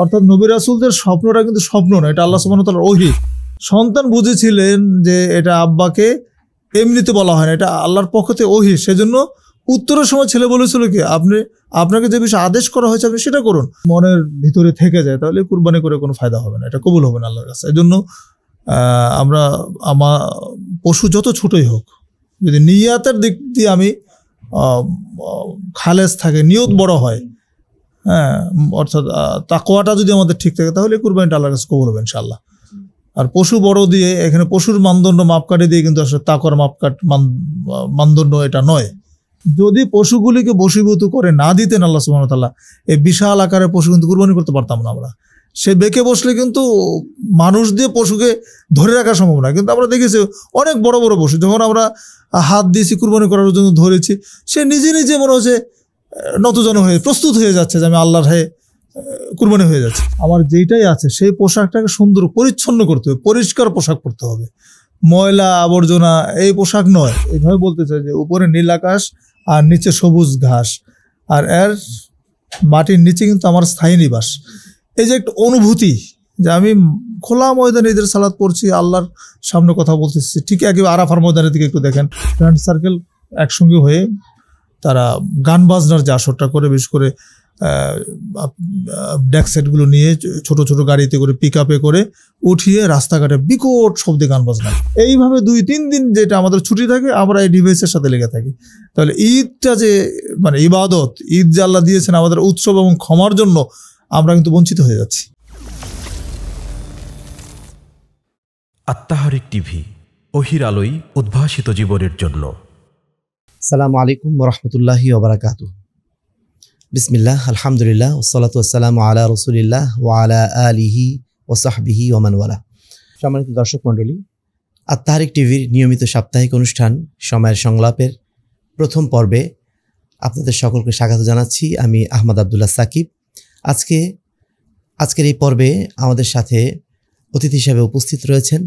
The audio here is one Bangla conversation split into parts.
অর্থাৎ নবী রাসুলদের স্বপ্নটা কিন্তু স্বপ্ন নয় এটা আল্লাহ সুবাহতাল্লাহ ওহি সন্তান বুঝেছিলেন যে এটা আব্বাকে এমনিতে বলা হয় না এটা আল্লাহর পক্ষতে থেকে ওহি সেজন্য উত্তরের সময় ছেলে বলেছিল কি আপনি আপনাকে যে বিষয়ে আদেশ করা হয়েছে আপনি সেটা করুন মনের ভিতরে থেকে যায় তাহলে কুরবানি করে কোনো ফায়দা হবে না এটা কবুল হবে না আল্লাহর কাছে এই জন্য আমরা আমার পশু যত ছোটই হোক যদি নিয়াতের দিক দিয়ে আমি খালেজ থাকে নিয়ত বড় হয় হ্যাঁ অর্থাৎ তাকোয়াটা যদি আমাদের ঠিক থাকে তাহলে কুরবানিটা আল্লাহর কাছে কবুল হবে ইনশাল্লাহ আর পশু বড় দিয়ে এখানে পশুর মানদণ্ড মাপকাঠি দিয়ে কিন্তু আসলে তাকর মাপকাঠ মানদণ্ড এটা নয় যদি পশুগুলিকে বশীভূত করে না দিতেন আল্লাহ সুবাহ তাল্লাহ এই বিশাল আকারে পশু কিন্তু কুরবানি করতে পারতাম না আমরা সে বেঁকে বসলে কিন্তু মানুষ দিয়ে পশুকে ধরে রাখা সম্ভব না কিন্তু আমরা দেখেছি অনেক বড় বড় পশু যখন আমরা হাত দিয়েছি কুরবানি করার জন্য ধরেছি সে নিজে নিজে মনে হচ্ছে নতজন হয়ে প্রস্তুত হয়ে যাচ্ছে যে আমি আল্লাহর হয়ে কুরবানি হয়ে যাচ্ছে আমার যেইটাই আছে সেই পোশাকটাকে সুন্দর পরিচ্ছন্ন করতে হবে পরিষ্কার পোশাক পরতে হবে ময়লা আবর্জনা এই পোশাক নয় এইভাবে বলতে চাই যে উপরে নীল আকাশ আর নিচে সবুজ ঘাস আর এর মাটির নিচে কিন্তু আমার স্থায়ী নিবাস এই যে একটা অনুভূতি যে আমি খোলা ময়দানে ঈদের সালাদ পড়ছি আল্লাহর সামনে কথা বলতেছি ঠিক একই আরাফার ময়দানের দিকে একটু দেখেন ফ্রেন্ড সার্কেল একসঙ্গে হয়ে তারা গান বাজনার যে আসরটা করে বিশেষ করে ডেক সেটগুলো নিয়ে ছোট ছোট গাড়িতে করে পিক আপে করে উঠিয়ে রাস্তাঘাটে বিকট শব্দে গান বাজনা এইভাবে দুই তিন দিন যেটা আমাদের ছুটি থাকে আমরা এই ডিভাইসের সাথে লেগে থাকি তাহলে ঈদটা যে মানে ইবাদত ঈদ যে আল্লাহ দিয়েছেন আমাদের উৎসব এবং ক্ষমার জন্য আমরা কিন্তু বঞ্চিত হয়ে যাচ্ছি আত্মাহারিক টিভি অহির আলোই উদ্ভাসিত জীবনের জন্য সালাম আলাইকুম রহমতুল্লাহি ওবরাকাত বিসমিল্লাহ আলহামদুলিল্লাহ ওসলাত ওসালাম আলা রসুলিল্লাহ ওয়ালা আলিহি ও ওসাহবিহি ওমানওয়ালা সম্মানিত দর্শক মণ্ডলী আত্মাহারিক টিভির নিয়মিত সাপ্তাহিক অনুষ্ঠান সময়ের সংলাপের প্রথম পর্বে আপনাদের সকলকে স্বাগত জানাচ্ছি আমি আহমদ আবদুল্লাহ সাকিব আজকে আজকের এই পর্বে আমাদের সাথে অতিথি হিসাবে উপস্থিত রয়েছেন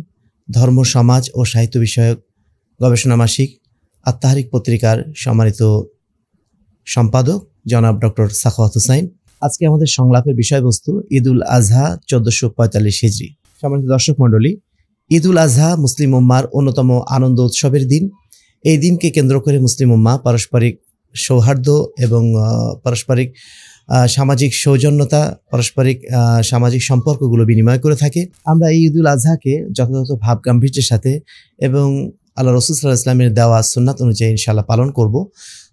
ধর্ম সমাজ ও সাহিত্য বিষয়ক গবেষণা মাসিক আত্মাহারিক পত্রিকার সম্মানিত সম্পাদক জনাব ডক্টর সাখোয়াত হুসাইন আজকে আমাদের সংলাপের বিষয়বস্তু ঈদ উল আজহা চোদ্দশো পঁয়তাল্লিশ হিজড়ি সম্মানিত দর্শক মণ্ডলী ঈদ উল আজহা মুসলিম উম্মার অন্যতম আনন্দ উৎসবের দিন এই দিনকে কেন্দ্র করে মুসলিম উম্মা পারস্পরিক সৌহার্দ্য এবং পারস্পরিক সামাজিক সৌজন্যতা পারস্পরিক সামাজিক সম্পর্কগুলো বিনিময় করে থাকে আমরা এই ঈদুল আজহাকে যথাযথ ভাব গাম্ভীর্যের সাথে এবং আল্লাহ রসুল্লাহ ইসলামের দেওয়া সুন্নাত অনুযায়ী ইনশাল্লাহ পালন করব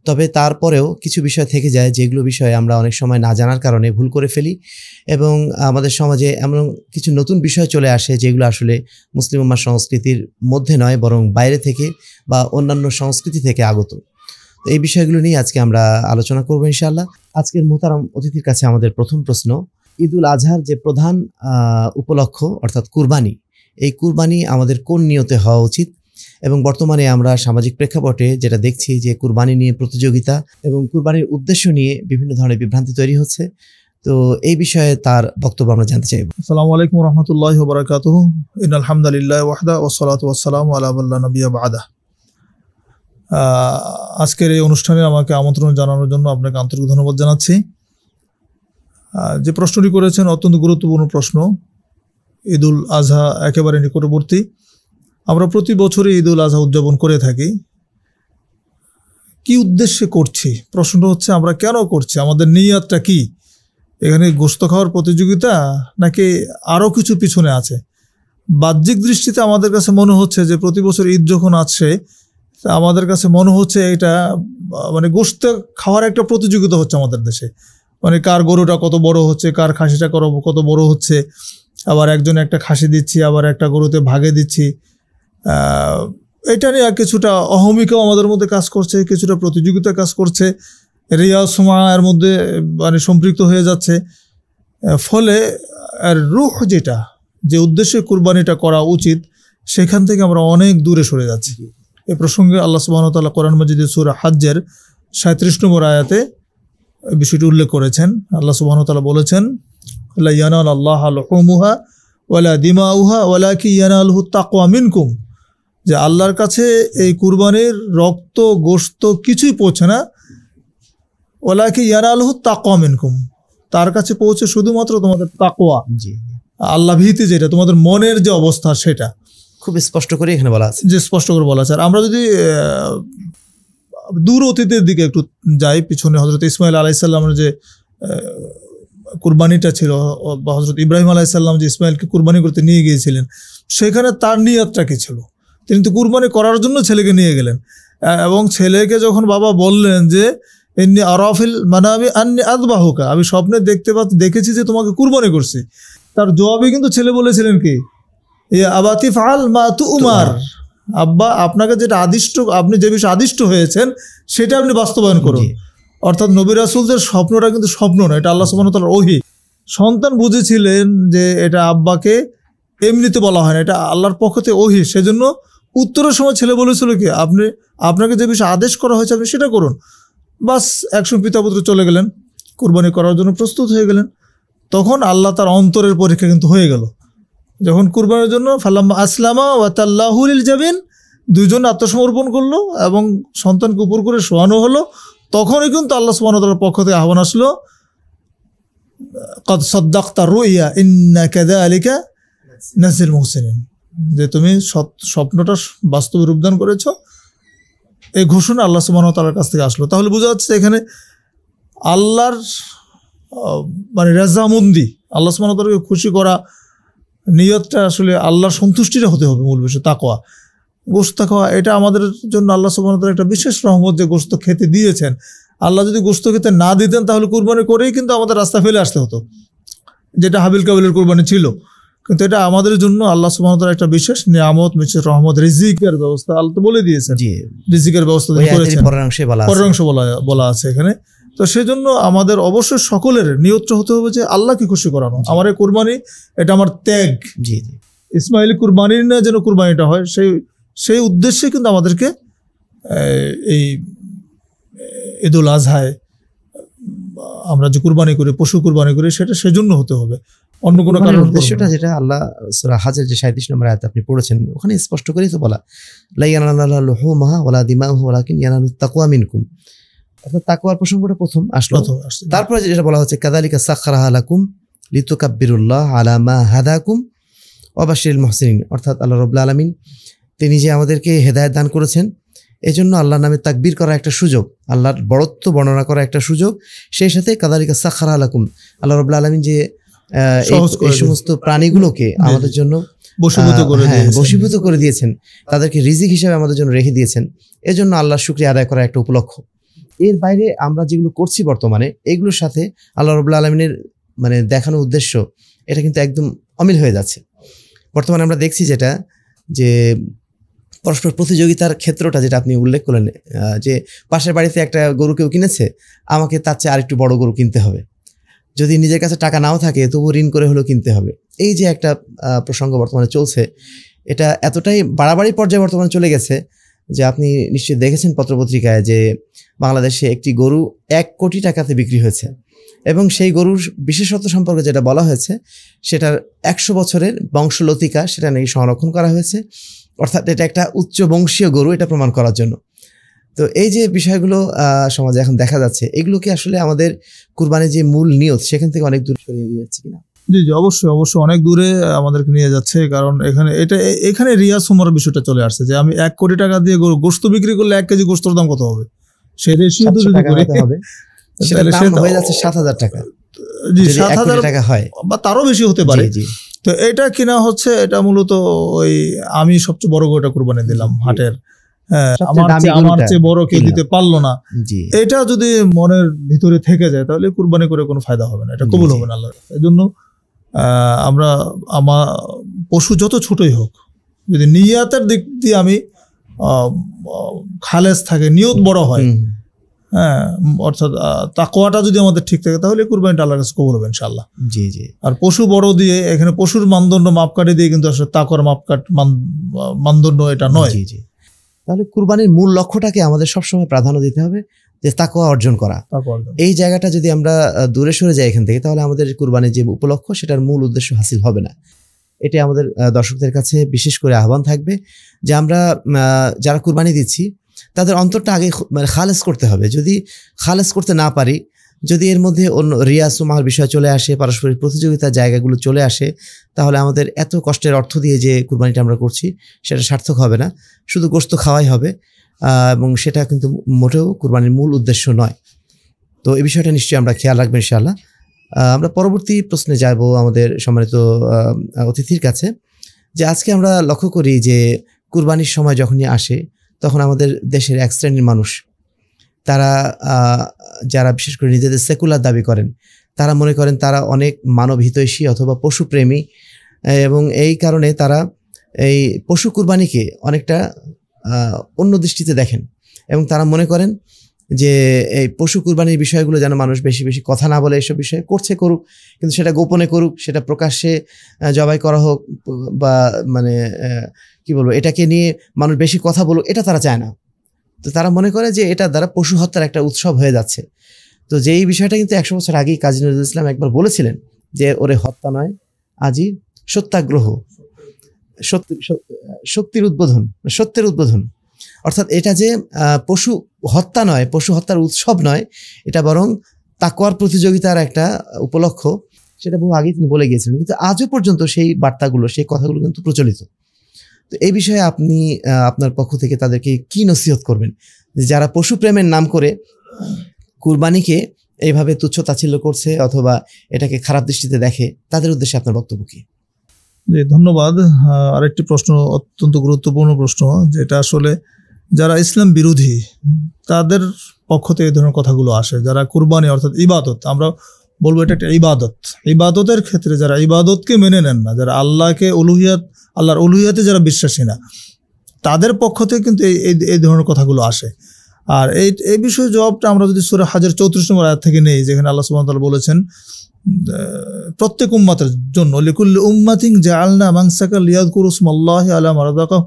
তবে তারপরেও কিছু বিষয় থেকে যায় যেগুলো বিষয়ে আমরা অনেক সময় না জানার কারণে ভুল করে ফেলি এবং আমাদের সমাজে এমন কিছু নতুন বিষয় চলে আসে যেগুলো আসলে মুসলিম উম্মার সংস্কৃতির মধ্যে নয় বরং বাইরে থেকে বা অন্যান্য সংস্কৃতি থেকে আগত তো এই বিষয়গুলো নিয়ে আজকে আমরা আলোচনা করবো ইনশাল্লাহ আজকের মোহতারাম অতিথির কাছে আমাদের প্রথম প্রশ্ন ঈদুল আজহার যে প্রধান উপলক্ষ অর্থাৎ কুরবানি এই কুরবানি আমাদের কোন নিয়তে হওয়া উচিত এবং বর্তমানে আমরা সামাজিক প্রেক্ষাপটে যেটা দেখছি যে কুরবানি নিয়ে প্রতিযোগিতা এবং কুরবানির উদ্দেশ্য নিয়ে বিভিন্ন ধরনের বিভ্রান্তি তৈরি হচ্ছে তো এই বিষয়ে তার বক্তব্য আমরা জানতে চাইব আসসালামু আলাইকুম রহমতুল্লাহ বরাকাত ইন আলহামদুলিল্লাহ ওয়াহদা ওসলাত ওয়াসালাম আলাবুল্লাহ নবিয়া বাদা আজকের এই অনুষ্ঠানে আমাকে আমন্ত্রণ জানানোর জন্য আপনাকে আন্তরিক ধন্যবাদ জানাচ্ছি যে প্রশ্নটি করেছেন অত্যন্ত গুরুত্বপূর্ণ প্রশ্ন ঈদুল আজহা একেবারে নিকটবর্তী আমরা প্রতি বছরই ঈদ উল আজহা উদযাপন করে থাকি কি উদ্দেশ্যে করছি প্রশ্নটা হচ্ছে আমরা কেন করছি আমাদের নিয়াতটা কি এখানে গোস্ত খাওয়ার প্রতিযোগিতা নাকি আরও কিছু পিছনে আছে বাহ্যিক দৃষ্টিতে আমাদের কাছে মনে হচ্ছে যে প্রতি বছর ঈদ যখন আসছে আমাদের কাছে মনে হচ্ছে এটা মানে গোস্ত খাওয়ার একটা প্রতিযোগিতা হচ্ছে আমাদের দেশে মানে কার গরুটা কত বড় হচ্ছে কার খাসিটা কত বড় হচ্ছে আবার একজন একটা খাসি দিচ্ছি আবার একটা গরুতে ভাগে দিচ্ছি এটা নিয়ে কিছুটা অহমিকাও আমাদের মধ্যে কাজ করছে কিছুটা প্রতিযোগিতা কাজ করছে রিয়া সুমায়ের মধ্যে মানে সম্পৃক্ত হয়ে যাচ্ছে ফলে আর রুখ যেটা যে উদ্দেশ্যে কুরবানিটা করা উচিত সেখান থেকে আমরা অনেক দূরে সরে যাচ্ছি এ প্রসঙ্গে আল্লাহ সুবাহতাল্লাহ কোরআন মজিদের সুরা হাজ্যের সাঁত্রিশ নম্বর আয়াতে বিষয়টি উল্লেখ করেছেন আল্লাহ সুবাহতাল্লাহ বলেছেন আল্লাহ ইয়ান আল্লাহ আল ওলা দিমা উহা ওলা কি ইয়ান আলহু তাকুয়া মিনকুম যে আল্লাহর কাছে এই কুরবানির রক্ত গোস্ত কিছুই পৌঁছে না ওলাকে ইয়ার আলহ তাকোয়া মেনকুম তার কাছে পৌঁছে শুধুমাত্র তোমাদের তাকোয়া আল্লাহ ভীতি যেটা তোমাদের মনের যে অবস্থা সেটা খুব স্পষ্ট করে এখানে বলা আছে যে স্পষ্ট করে বলা আছে আর আমরা যদি দূর অতীতের দিকে একটু যাই পিছনে হজরত ইসমাইল আলাইসাল্লামের যে কুরবানিটা ছিল বা হজরত ইব্রাহিম আলাইসাল্লাম যে ইসমাইলকে কুরবানি করতে নিয়ে গিয়েছিলেন সেখানে তার নিয়তটা কি ছিল তিনি তো কুরবানি করার জন্য ছেলেকে নিয়ে গেলেন এবং ছেলেকে যখন বাবা বললেন যে এমনি আরফিল মানে আমি আন্নি আদবাহকা আমি স্বপ্নে দেখতে পাচ্ছি দেখেছি যে তোমাকে কুরবানি করছি তার জবাবে কিন্তু ছেলে বলেছিলেন কি আবাতি ফাল মা তু উমার আব্বা আপনাকে যেটা আদিষ্ট আপনি যে বিষয়ে আদিষ্ট হয়েছেন সেটা আপনি বাস্তবায়ন করুন অর্থাৎ নবী রাসুলদের স্বপ্নটা কিন্তু স্বপ্ন নয় এটা আল্লাহ সুবাহ তাল ওহি সন্তান বুঝেছিলেন যে এটা আব্বাকে এমনিতে বলা হয় না এটা আল্লাহর পক্ষতে ওহি সেজন্য উত্তরের সময় ছেলে বলেছিল কি আপনি আপনাকে যে বিষয়ে আদেশ করা হয়েছে আপনি সেটা করুন বাস একশো পিতাপুত্র চলে গেলেন কোরবানি করার জন্য প্রস্তুত হয়ে গেলেন তখন আল্লাহ তার অন্তরের পরীক্ষা কিন্তু হয়ে গেল যখন কুরবানির জন্য ফাল্লাম্মা আসলামা ওয়াতাল্লাহুলিল জাবিন দুজন আত্মসমর্পণ করলো এবং সন্তানকে উপর করে শোয়ানো হলো তখনই কিন্তু আল্লাহ সুবাহতালার পক্ষ থেকে আহ্বান আসলো কদ সদ্দাক্তা রুইয়া ইন্না কেদা আলিকা নাসির মোহসেন যে তুমি স্বপ্নটা বাস্তবে রূপদান করেছ এই ঘোষণা আল্লাহ সুবাহ তালার কাছ থেকে আসলো তাহলে বোঝা যাচ্ছে এখানে আল্লাহর মানে রেজামন্দি আল্লাহ সুবাহ তালাকে খুশি করা নিয়তটা আসলে আল্লাহর সন্তুষ্টিটা হতে হবে মূল বিষয় তাকোয়া গোস্ত খাওয়া এটা আমাদের জন্য আল্লাহ সুবাহ একটা বিশেষ রহমত যে গোস্ত খেতে দিয়েছেন আল্লাহ যদি গোস্ত খেতে না দিতেন তাহলে কুরবানি করেই কিন্তু আমাদের রাস্তা ফেলে আসতে হতো যেটা হাবিল কাবিলের কুরবানি ছিল কিন্তু এটা আমাদের জন্য আল্লাহ সুবহানাহু একটা বিশেষ নিয়ামত মিছে রহমত রিজিকের ব্যবস্থা আল্লাহ তো বলে দিয়েছেন রিজিকের ব্যবস্থা পরাংশ বলা বলা আছে এখানে তো সেজন্য আমাদের অবশ্যই সকলের নিয়ত হতে হবে যে আল্লাহকে খুশি করানো আমার এই কুরবানি এটা আমার ত্যাগ জি জি কুরবানির না যেন কুরবানিটা হয় সেই সেই উদ্দেশ্যে কিন্তু আমাদেরকে এই ঈদুল আজহায় আমরা যে কুরবানি করি পশু কুরবানি করি সেটা সেজন্য হতে হবে অন্য কোনো মানে কারণ উদ্দেশ্যটা যেটা আল্লাহ সুরা হাজের যে সাঁত্রিশ নম্বর আয়াত আপনি পড়েছেন ওখানে স্পষ্ট করেই তো বলা লাইয়ানাল্লাহ মাহা ওলা দিমাহ ওলাকিন ইয়ানাল তাকুয়া মিনকুম অর্থাৎ তাকুয়ার প্রসঙ্গটা প্রথম আসলো তারপরে যেটা বলা হচ্ছে কাদালিকা সাক্ষারাহ আলাকুম লিতুকাব্বিরুল্লাহ আলামা হাদাকুম অবাশির মহসিন অর্থাৎ আল্লাহ রবুল্লা আলমিন তিনি যে আমাদেরকে হেদায়ত দান করেছেন এই জন্য আল্লাহ নামে তাকবির করা একটা সুযোগ আল্লাহর বড়ত্ব বর্ণনা করা একটা সুযোগ সেই সাথে কাদালিকা সাক্ষারা আলাকুম আল্লাহ রবুল্লা আলমিন যে এই সমস্ত প্রাণীগুলোকে আমাদের জন্য বসীভূত হ্যাঁ, করে দিয়েছেন তাদেরকে রিজিক হিসাবে আমাদের জন্য রেখে দিয়েছেন এজন্য আল্লাহ শুক্রিয়া আদায় করা একটা উপলক্ষ এর বাইরে আমরা যেগুলো করছি বর্তমানে এগুলোর সাথে আল্লাহ রবুল্লা আলমিনের মানে দেখানো উদ্দেশ্য এটা কিন্তু একদম অমিল হয়ে যাচ্ছে বর্তমানে আমরা দেখছি যেটা যে পরস্পর প্রতিযোগিতার ক্ষেত্রটা যেটা আপনি উল্লেখ করলেন যে পাশের বাড়িতে একটা গরু কেউ কিনেছে আমাকে তার চেয়ে আরেকটু বড় গরু কিনতে হবে যদি নিজের কাছে টাকা নাও থাকে তবু ঋণ করে হলেও কিনতে হবে এই যে একটা প্রসঙ্গ বর্তমানে চলছে এটা এতটাই বাড়াবাড়ি পর্যায়ে বর্তমানে চলে গেছে যে আপনি নিশ্চয়ই দেখেছেন পত্রপত্রিকায় যে বাংলাদেশে একটি গরু এক কোটি টাকাতে বিক্রি হয়েছে এবং সেই গরুর বিশেষত্ব সম্পর্কে যেটা বলা হয়েছে সেটার একশো বছরের বংশলতিকা সেটা নাকি সংরক্ষণ করা হয়েছে অর্থাৎ এটা একটা উচ্চ বংশীয় গরু এটা প্রমাণ করার জন্য তো এই যে বিষয়গুলো সমাজে এখন দেখা যাচ্ছে এগুলো কি আসলে আমাদের কুরবানির যে মূল নিয়ত সেখান থেকে অনেক দূর সরিয়ে নিয়ে যাচ্ছে কিনা জি জি অবশ্যই অবশ্যই অনেক দূরে আমাদেরকে নিয়ে যাচ্ছে কারণ এখানে এটা এখানে রিয়াজ হোমার বিষয়টা চলে আসছে যে আমি এক কোটি টাকা দিয়ে গোস্ত বিক্রি করলে এক কেজি গোস্তর দাম কত হবে সেই রেশিও তো যদি করি সেটা হয়ে যাচ্ছে সাত হাজার টাকা জি সাত হাজার টাকা হয় বা তারও বেশি হতে পারে জি তো এটা কিনা হচ্ছে এটা মূলত ওই আমি সবচেয়ে বড় গোটা কোরবানি দিলাম হাটের হ্যাঁ, আমার চেয়ে বড় কেউ দিতে পারলো না এটা যদি মনের ভিতরে থেকে যায় তাহলে কুরবানি করে কোনো ফায়দা হবে না এটা কবুল হবে না আল্লাহর এই জন্য আমরা আমার পশু যত ছোটই হোক যদি নিয়াতের দিক দিয়ে আমি খালেজ থাকে নিয়ত বড় হয় হ্যাঁ অর্থাৎ তাকোয়াটা যদি আমাদের ঠিক থাকে তাহলে কুরবানিটা আল্লাহর কাছে কবুল হবে ইনশাল্লাহ জি জি আর পশু বড় দিয়ে এখানে পশুর মানদণ্ড মাপকাঠি দিয়ে কিন্তু আসলে তাকর মাপকাঠ মানদণ্ড এটা নয় জি জি তাহলে কুরবানির মূল লক্ষ্যটাকে আমাদের সবসময় প্রাধান্য দিতে হবে যে তাকোয়া অর্জন করা এই জায়গাটা যদি আমরা দূরে সরে যাই এখান থেকে তাহলে আমাদের কুরবানির যে উপলক্ষ সেটার মূল উদ্দেশ্য হাসিল হবে না এটি আমাদের দর্শকদের কাছে বিশেষ করে আহ্বান থাকবে যে আমরা যারা কুরবানি দিচ্ছি তাদের অন্তরটা আগে মানে খালেস করতে হবে যদি খালেস করতে না পারি যদি এর মধ্যে অন্য রিয়াজ সুমাহার বিষয় চলে আসে পারস্পরিক প্রতিযোগিতা জায়গাগুলো চলে আসে তাহলে আমাদের এত কষ্টের অর্থ দিয়ে যে কুরবানিটা আমরা করছি সেটা সার্থক হবে না শুধু গোস্ত খাওয়াই হবে এবং সেটা কিন্তু মোটেও কুরবানির মূল উদ্দেশ্য নয় তো এই বিষয়টা নিশ্চয়ই আমরা খেয়াল রাখবেন ইনশাআল্লাহ আমরা পরবর্তী প্রশ্নে যাব আমাদের সম্মানিত অতিথির কাছে যে আজকে আমরা লক্ষ্য করি যে কুরবানির সময় যখনই আসে তখন আমাদের দেশের এক শ্রেণীর মানুষ তারা যারা বিশেষ করে নিজেদের সেকুলার দাবি করেন তারা মনে করেন তারা অনেক মানব হিতৈষী অথবা পশুপ্রেমী এবং এই কারণে তারা এই পশু কুরবানিকে অনেকটা অন্য দৃষ্টিতে দেখেন এবং তারা মনে করেন যে এই পশু কুরবানির বিষয়গুলো যেন মানুষ বেশি বেশি কথা না বলে এসব বিষয়ে করছে করুক কিন্তু সেটা গোপনে করুক সেটা প্রকাশ্যে জবাই করা হোক বা মানে কি বলবো এটাকে নিয়ে মানুষ বেশি কথা বলুক এটা তারা চায় না তো তারা মনে করে যে এটা দ্বারা পশু হত্যার একটা উৎসব হয়ে যাচ্ছে তো যে এই বিষয়টা কিন্তু একশো বছর আগেই কাজী নজরুল ইসলাম একবার বলেছিলেন যে ওরে হত্যা নয় আজই সত্যাগ্রহ শক্তির উদ্বোধন সত্যের উদ্বোধন অর্থাৎ এটা যে পশু হত্যা নয় পশু হত্যার উৎসব নয় এটা বরং তাকোয়ার প্রতিযোগিতার একটা উপলক্ষ সেটা বহু আগে তিনি বলে গিয়েছিলেন কিন্তু আজও পর্যন্ত সেই বার্তাগুলো সেই কথাগুলো কিন্তু প্রচলিত তো এই বিষয়ে আপনি আপনার পক্ষ থেকে তাদেরকে কি নসিহত করবেন যারা পশু প্রেমের নাম করে কুরবানিকে এইভাবে তুচ্ছ তাচ্ছিল্য করছে অথবা এটাকে খারাপ দৃষ্টিতে দেখে তাদের উদ্দেশ্যে আপনার বক্তব্য কি যে ধন্যবাদ আরেকটি প্রশ্ন অত্যন্ত গুরুত্বপূর্ণ প্রশ্ন যেটা আসলে যারা ইসলাম বিরোধী তাদের পক্ষ থেকে এই ধরনের কথাগুলো আসে যারা কুরবানি অর্থাৎ ইবাদত আমরা বলবো এটা একটা ইবাদত ইবাদতের ক্ষেত্রে যারা ইবাদতকে মেনে নেন না যারা আল্লাহকে উলুহিয়াত আল্লাহর অলুহিয়াতে যারা বিশ্বাসী না তাদের পক্ষ থেকে কিন্তু এই এই ধরনের কথাগুলো আসে আর এই এই বিষয়ে জবাবটা আমরা যদি সুরে হাজার চৌত্রিশ নম্বর আয়াত থেকে নেই যেখানে আল্লাহ সুবাহ বলেছেন প্রত্যেক উম্মাতের জন্য লিকুল্লি উম্মাতিং জালনা মাংসাকা লিয়াদকুর উসমাল্লাহ আল্লাহ মারাদাকাহ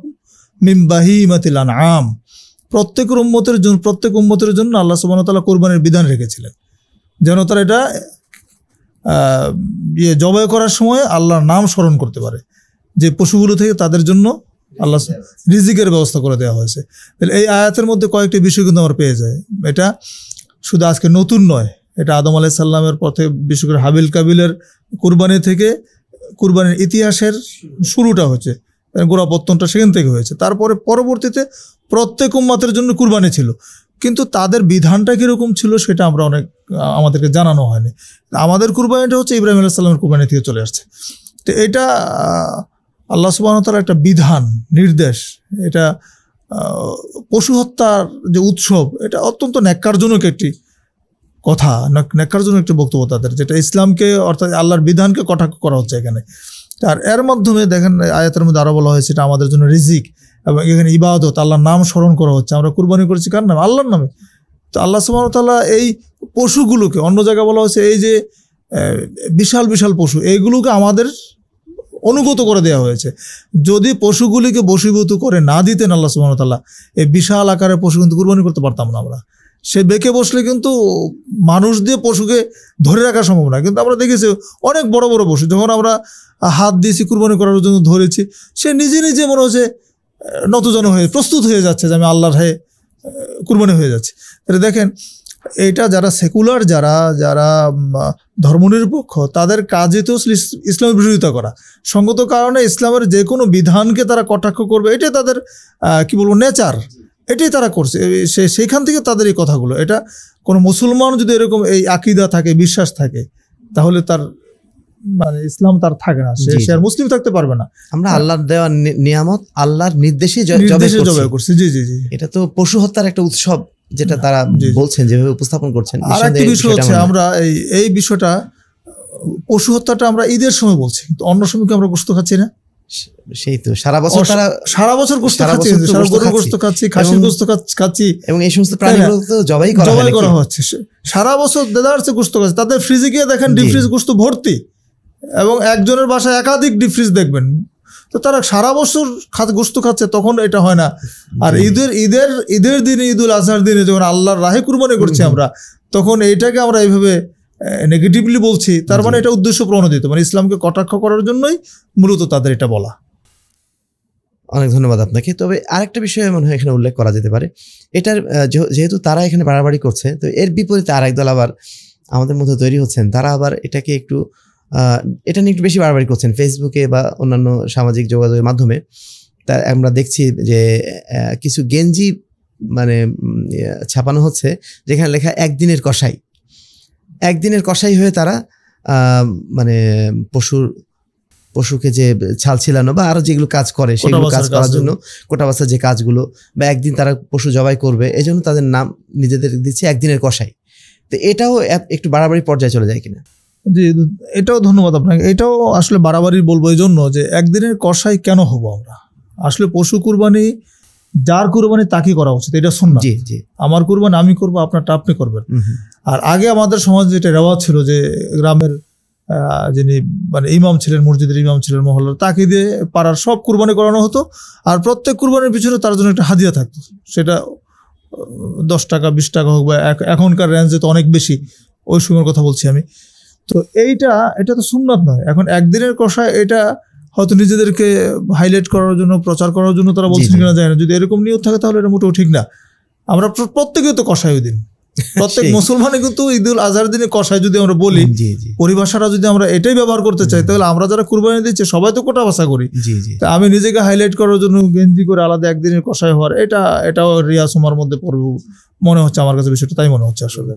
মিমবাহি মাতিল আম প্রত্যেক উম্মতের জন্য প্রত্যেক উম্মতের জন্য আল্লাহ সুবাহ তাল্লাহ কোরবানির বিধান রেখেছিলেন যেন তারা এটা ইয়ে জবাই করার সময় আল্লাহর নাম স্মরণ করতে পারে যে পশুগুলো থেকে তাদের জন্য আল্লাহ রিজিকের ব্যবস্থা করে দেওয়া হয়েছে তাহলে এই আয়াতের মধ্যে কয়েকটি বিষয় কিন্তু আমরা পেয়ে যায় এটা শুধু আজকে নতুন নয় এটা আদম সাল্লামের পথে বিশেষ করে হাবিল কাবিলের কুরবানি থেকে কুরবানির ইতিহাসের শুরুটা গোড়া গোড়াপত্তনটা সেখান থেকে হয়েছে তারপরে পরবর্তীতে প্রত্যেক উম্মাতের জন্য কুরবানি ছিল কিন্তু তাদের বিধানটা কীরকম ছিল সেটা আমরা অনেক আমাদেরকে জানানো হয়নি আমাদের কুরবানিটা হচ্ছে ইব্রাহিম সাল্লামের কুরবানি থেকে চলে আসছে তো এটা আল্লাহ সুবাহতার একটা বিধান নির্দেশ এটা পশু হত্যার যে উৎসব এটা অত্যন্ত ন্যাক্কারজনক একটি কথা ন্যাক্কারজনক একটি বক্তব্য তাদের যেটা ইসলামকে অর্থাৎ আল্লাহর বিধানকে কটাক্ষ করা হচ্ছে এখানে আর এর মাধ্যমে দেখেন আয়াতের মধ্যে আরও বলা হয়েছে এটা আমাদের জন্য রিজিক এবং এখানে ইবাদত আল্লাহর নাম স্মরণ করা হচ্ছে আমরা কুরবানি করেছি কার নামে আল্লাহর নামে তো আল্লাহ সুবাহতাল্লাহ এই পশুগুলোকে অন্য জায়গায় বলা হয়েছে এই যে বিশাল বিশাল পশু এইগুলোকে আমাদের অনুগত করে দেওয়া হয়েছে যদি পশুগুলিকে বশীভূত করে না দিতেন আল্লাহ সুবাহতাল্লাহ এই বিশাল আকারে পশু কিন্তু কুরবানি করতে পারতাম না আমরা সে বেঁকে বসলে কিন্তু মানুষ দিয়ে পশুকে ধরে রাখা সম্ভব না কিন্তু আমরা দেখেছি অনেক বড় বড় পশু যখন আমরা হাত দিয়েছি কুরবানি করার জন্য ধরেছি সে নিজে নিজে মনে হচ্ছে নতজন হয়ে প্রস্তুত হয়ে যাচ্ছে যে আমি আল্লাহর হয়ে কুরবানি হয়ে যাচ্ছে তাহলে দেখেন এটা যারা সেকুলার যারা যারা ধর্মনিরপেক্ষ তাদের কাজে তো ইসলামের বিরোধিতা করা সঙ্গত কারণে ইসলামের যে কোনো বিধানকে তারা কটাক্ষ করবে এটাই তাদের কি বলবো নেচার এটাই তারা করছে সে সেইখান থেকে তাদের এই কথাগুলো এটা কোনো মুসলমান যদি এরকম এই আকিদা থাকে বিশ্বাস থাকে তাহলে তার মানে ইসলাম তার থাকে না সে আর মুসলিম থাকতে পারবে না আমরা হ্যাঁ। আল্লাহর দেওয়া নিয়ামত আল্লাহর নির্দেশে জবাই করছি জি জি জি এটা তো পশু হত্যার একটা উৎসব যেটা তারা বলছেন যেভাবে উপস্থাপন করছেন আর বিষয় হচ্ছে আমরা এই এই বিষয়টা পশু হত্যাটা আমরা ঈদের সময় বলছি কিন্তু অন্য সময় কি আমরা গোস্ত খাচ্ছি না সেই তো সারা বছর তারা সারা বছর গোস্ত খাচ্ছি সারা গরুর গোস্ত খাচ্ছি খাসির গোস্ত খাচ্ছি এবং এই সমস্ত প্রাণীগুলো তো জবাই করা জবাই করা হচ্ছে সারা বছর দাদা আছে গোস্ত খাচ্ছে তাদের ফ্রিজে গিয়ে দেখেন ডিপ ফ্রিজ গোস্ত ভর্তি এবং একজনের বাসায় একাধিক ডিপ ফ্রিজ দেখবেন তো তারা সারা বছর গোস্ত খাচ্ছে তখন এটা হয় না আর ঈদের ঈদের ঈদের দিনে ঈদুল আজহার দিনে যখন আল্লাহর রাহে কুরবানি করছি আমরা তখন এইটাকে আমরা এইভাবে নেগেটিভলি বলছি তার মানে এটা উদ্দেশ্য প্রণোদিত মানে ইসলামকে কটাক্ষ করার জন্যই মূলত তাদের এটা বলা অনেক ধন্যবাদ আপনাকে তবে আরেকটা বিষয় মনে হয় এখানে উল্লেখ করা যেতে পারে এটার যেহেতু তারা এখানে বাড়াবাড়ি করছে তো এর বিপরীতে আরেক দল আবার আমাদের মধ্যে তৈরি হচ্ছেন তারা আবার এটাকে একটু এটা নিয়ে একটু বেশি বাড়াবাড়ি করছেন ফেসবুকে বা অন্যান্য সামাজিক যোগাযোগের মাধ্যমে তা আমরা দেখছি যে কিছু গেঞ্জি মানে ছাপানো হচ্ছে যেখানে লেখা একদিনের কষাই একদিনের কষাই হয়ে তারা মানে পশুর পশুকে যে ছাল ছিলানো বা আরো যেগুলো কাজ করে সেগুলো কাজ করার জন্য কোটাবাসার যে কাজগুলো বা একদিন তারা পশু জবাই করবে এই জন্য তাদের নাম নিজেদের দিচ্ছে একদিনের কষাই তো এটাও একটু বাড়াবাড়ি পর্যায়ে চলে যায় কিনা জি এটাও ধন্যবাদ আপনাকে এটাও আসলে বাড়াবাড়ি বলবো এই জন্য যে একদিনের কষাই কেন হব আমরা আসলে পশু কুরবানি যার কুরবানি তাকে করা উচিত এটা শুনলাম জি জি আমার কুরবানি আমি করবো আপনারটা আপনি করবেন আর আগে আমাদের সমাজে যেটা রেওয়াজ ছিল যে গ্রামের যিনি মানে ইমাম ছিলেন মসজিদের ইমাম ছিলেন মহল্লার তাকে দিয়ে পাড়ার সব কুরবানি করানো হতো আর প্রত্যেক কুরবানির পিছনে তার জন্য একটা হাদিয়া থাকতো সেটা দশ টাকা বিশ টাকা হোক বা এখনকার রেঞ্জে তো অনেক বেশি ওই সময়ের কথা বলছি আমি তো এইটা এটা তো সুন্নত নয় এখন একদিনের কষায় এটা হয়তো নিজেদেরকে হাইলাইট করার জন্য প্রচার করার জন্য তারা বলছেন কিনা যায় না যদি এরকম নিয়োগ থাকে তাহলে এটা মোটেও ঠিক না আমরা প্রত্যেকেই তো কষায় দিন প্রত্যেক মুসলমানে কিন্তু ঈদ উল আজহার দিনে কষায় যদি আমরা বলি পরিভাষাটা যদি আমরা এটাই ব্যবহার করতে চাই তাহলে আমরা যারা কুরবানি দিচ্ছি সবাই তো কোটা ভাষা করি তা আমি নিজেকে হাইলাইট করার জন্য গেঞ্জি করে আলাদা একদিনের কষায় হওয়ার এটা এটাও রিয়া সোমার মধ্যে পড়ব মনে হচ্ছে আমার কাছে বিষয়টা তাই মনে হচ্ছে আসলে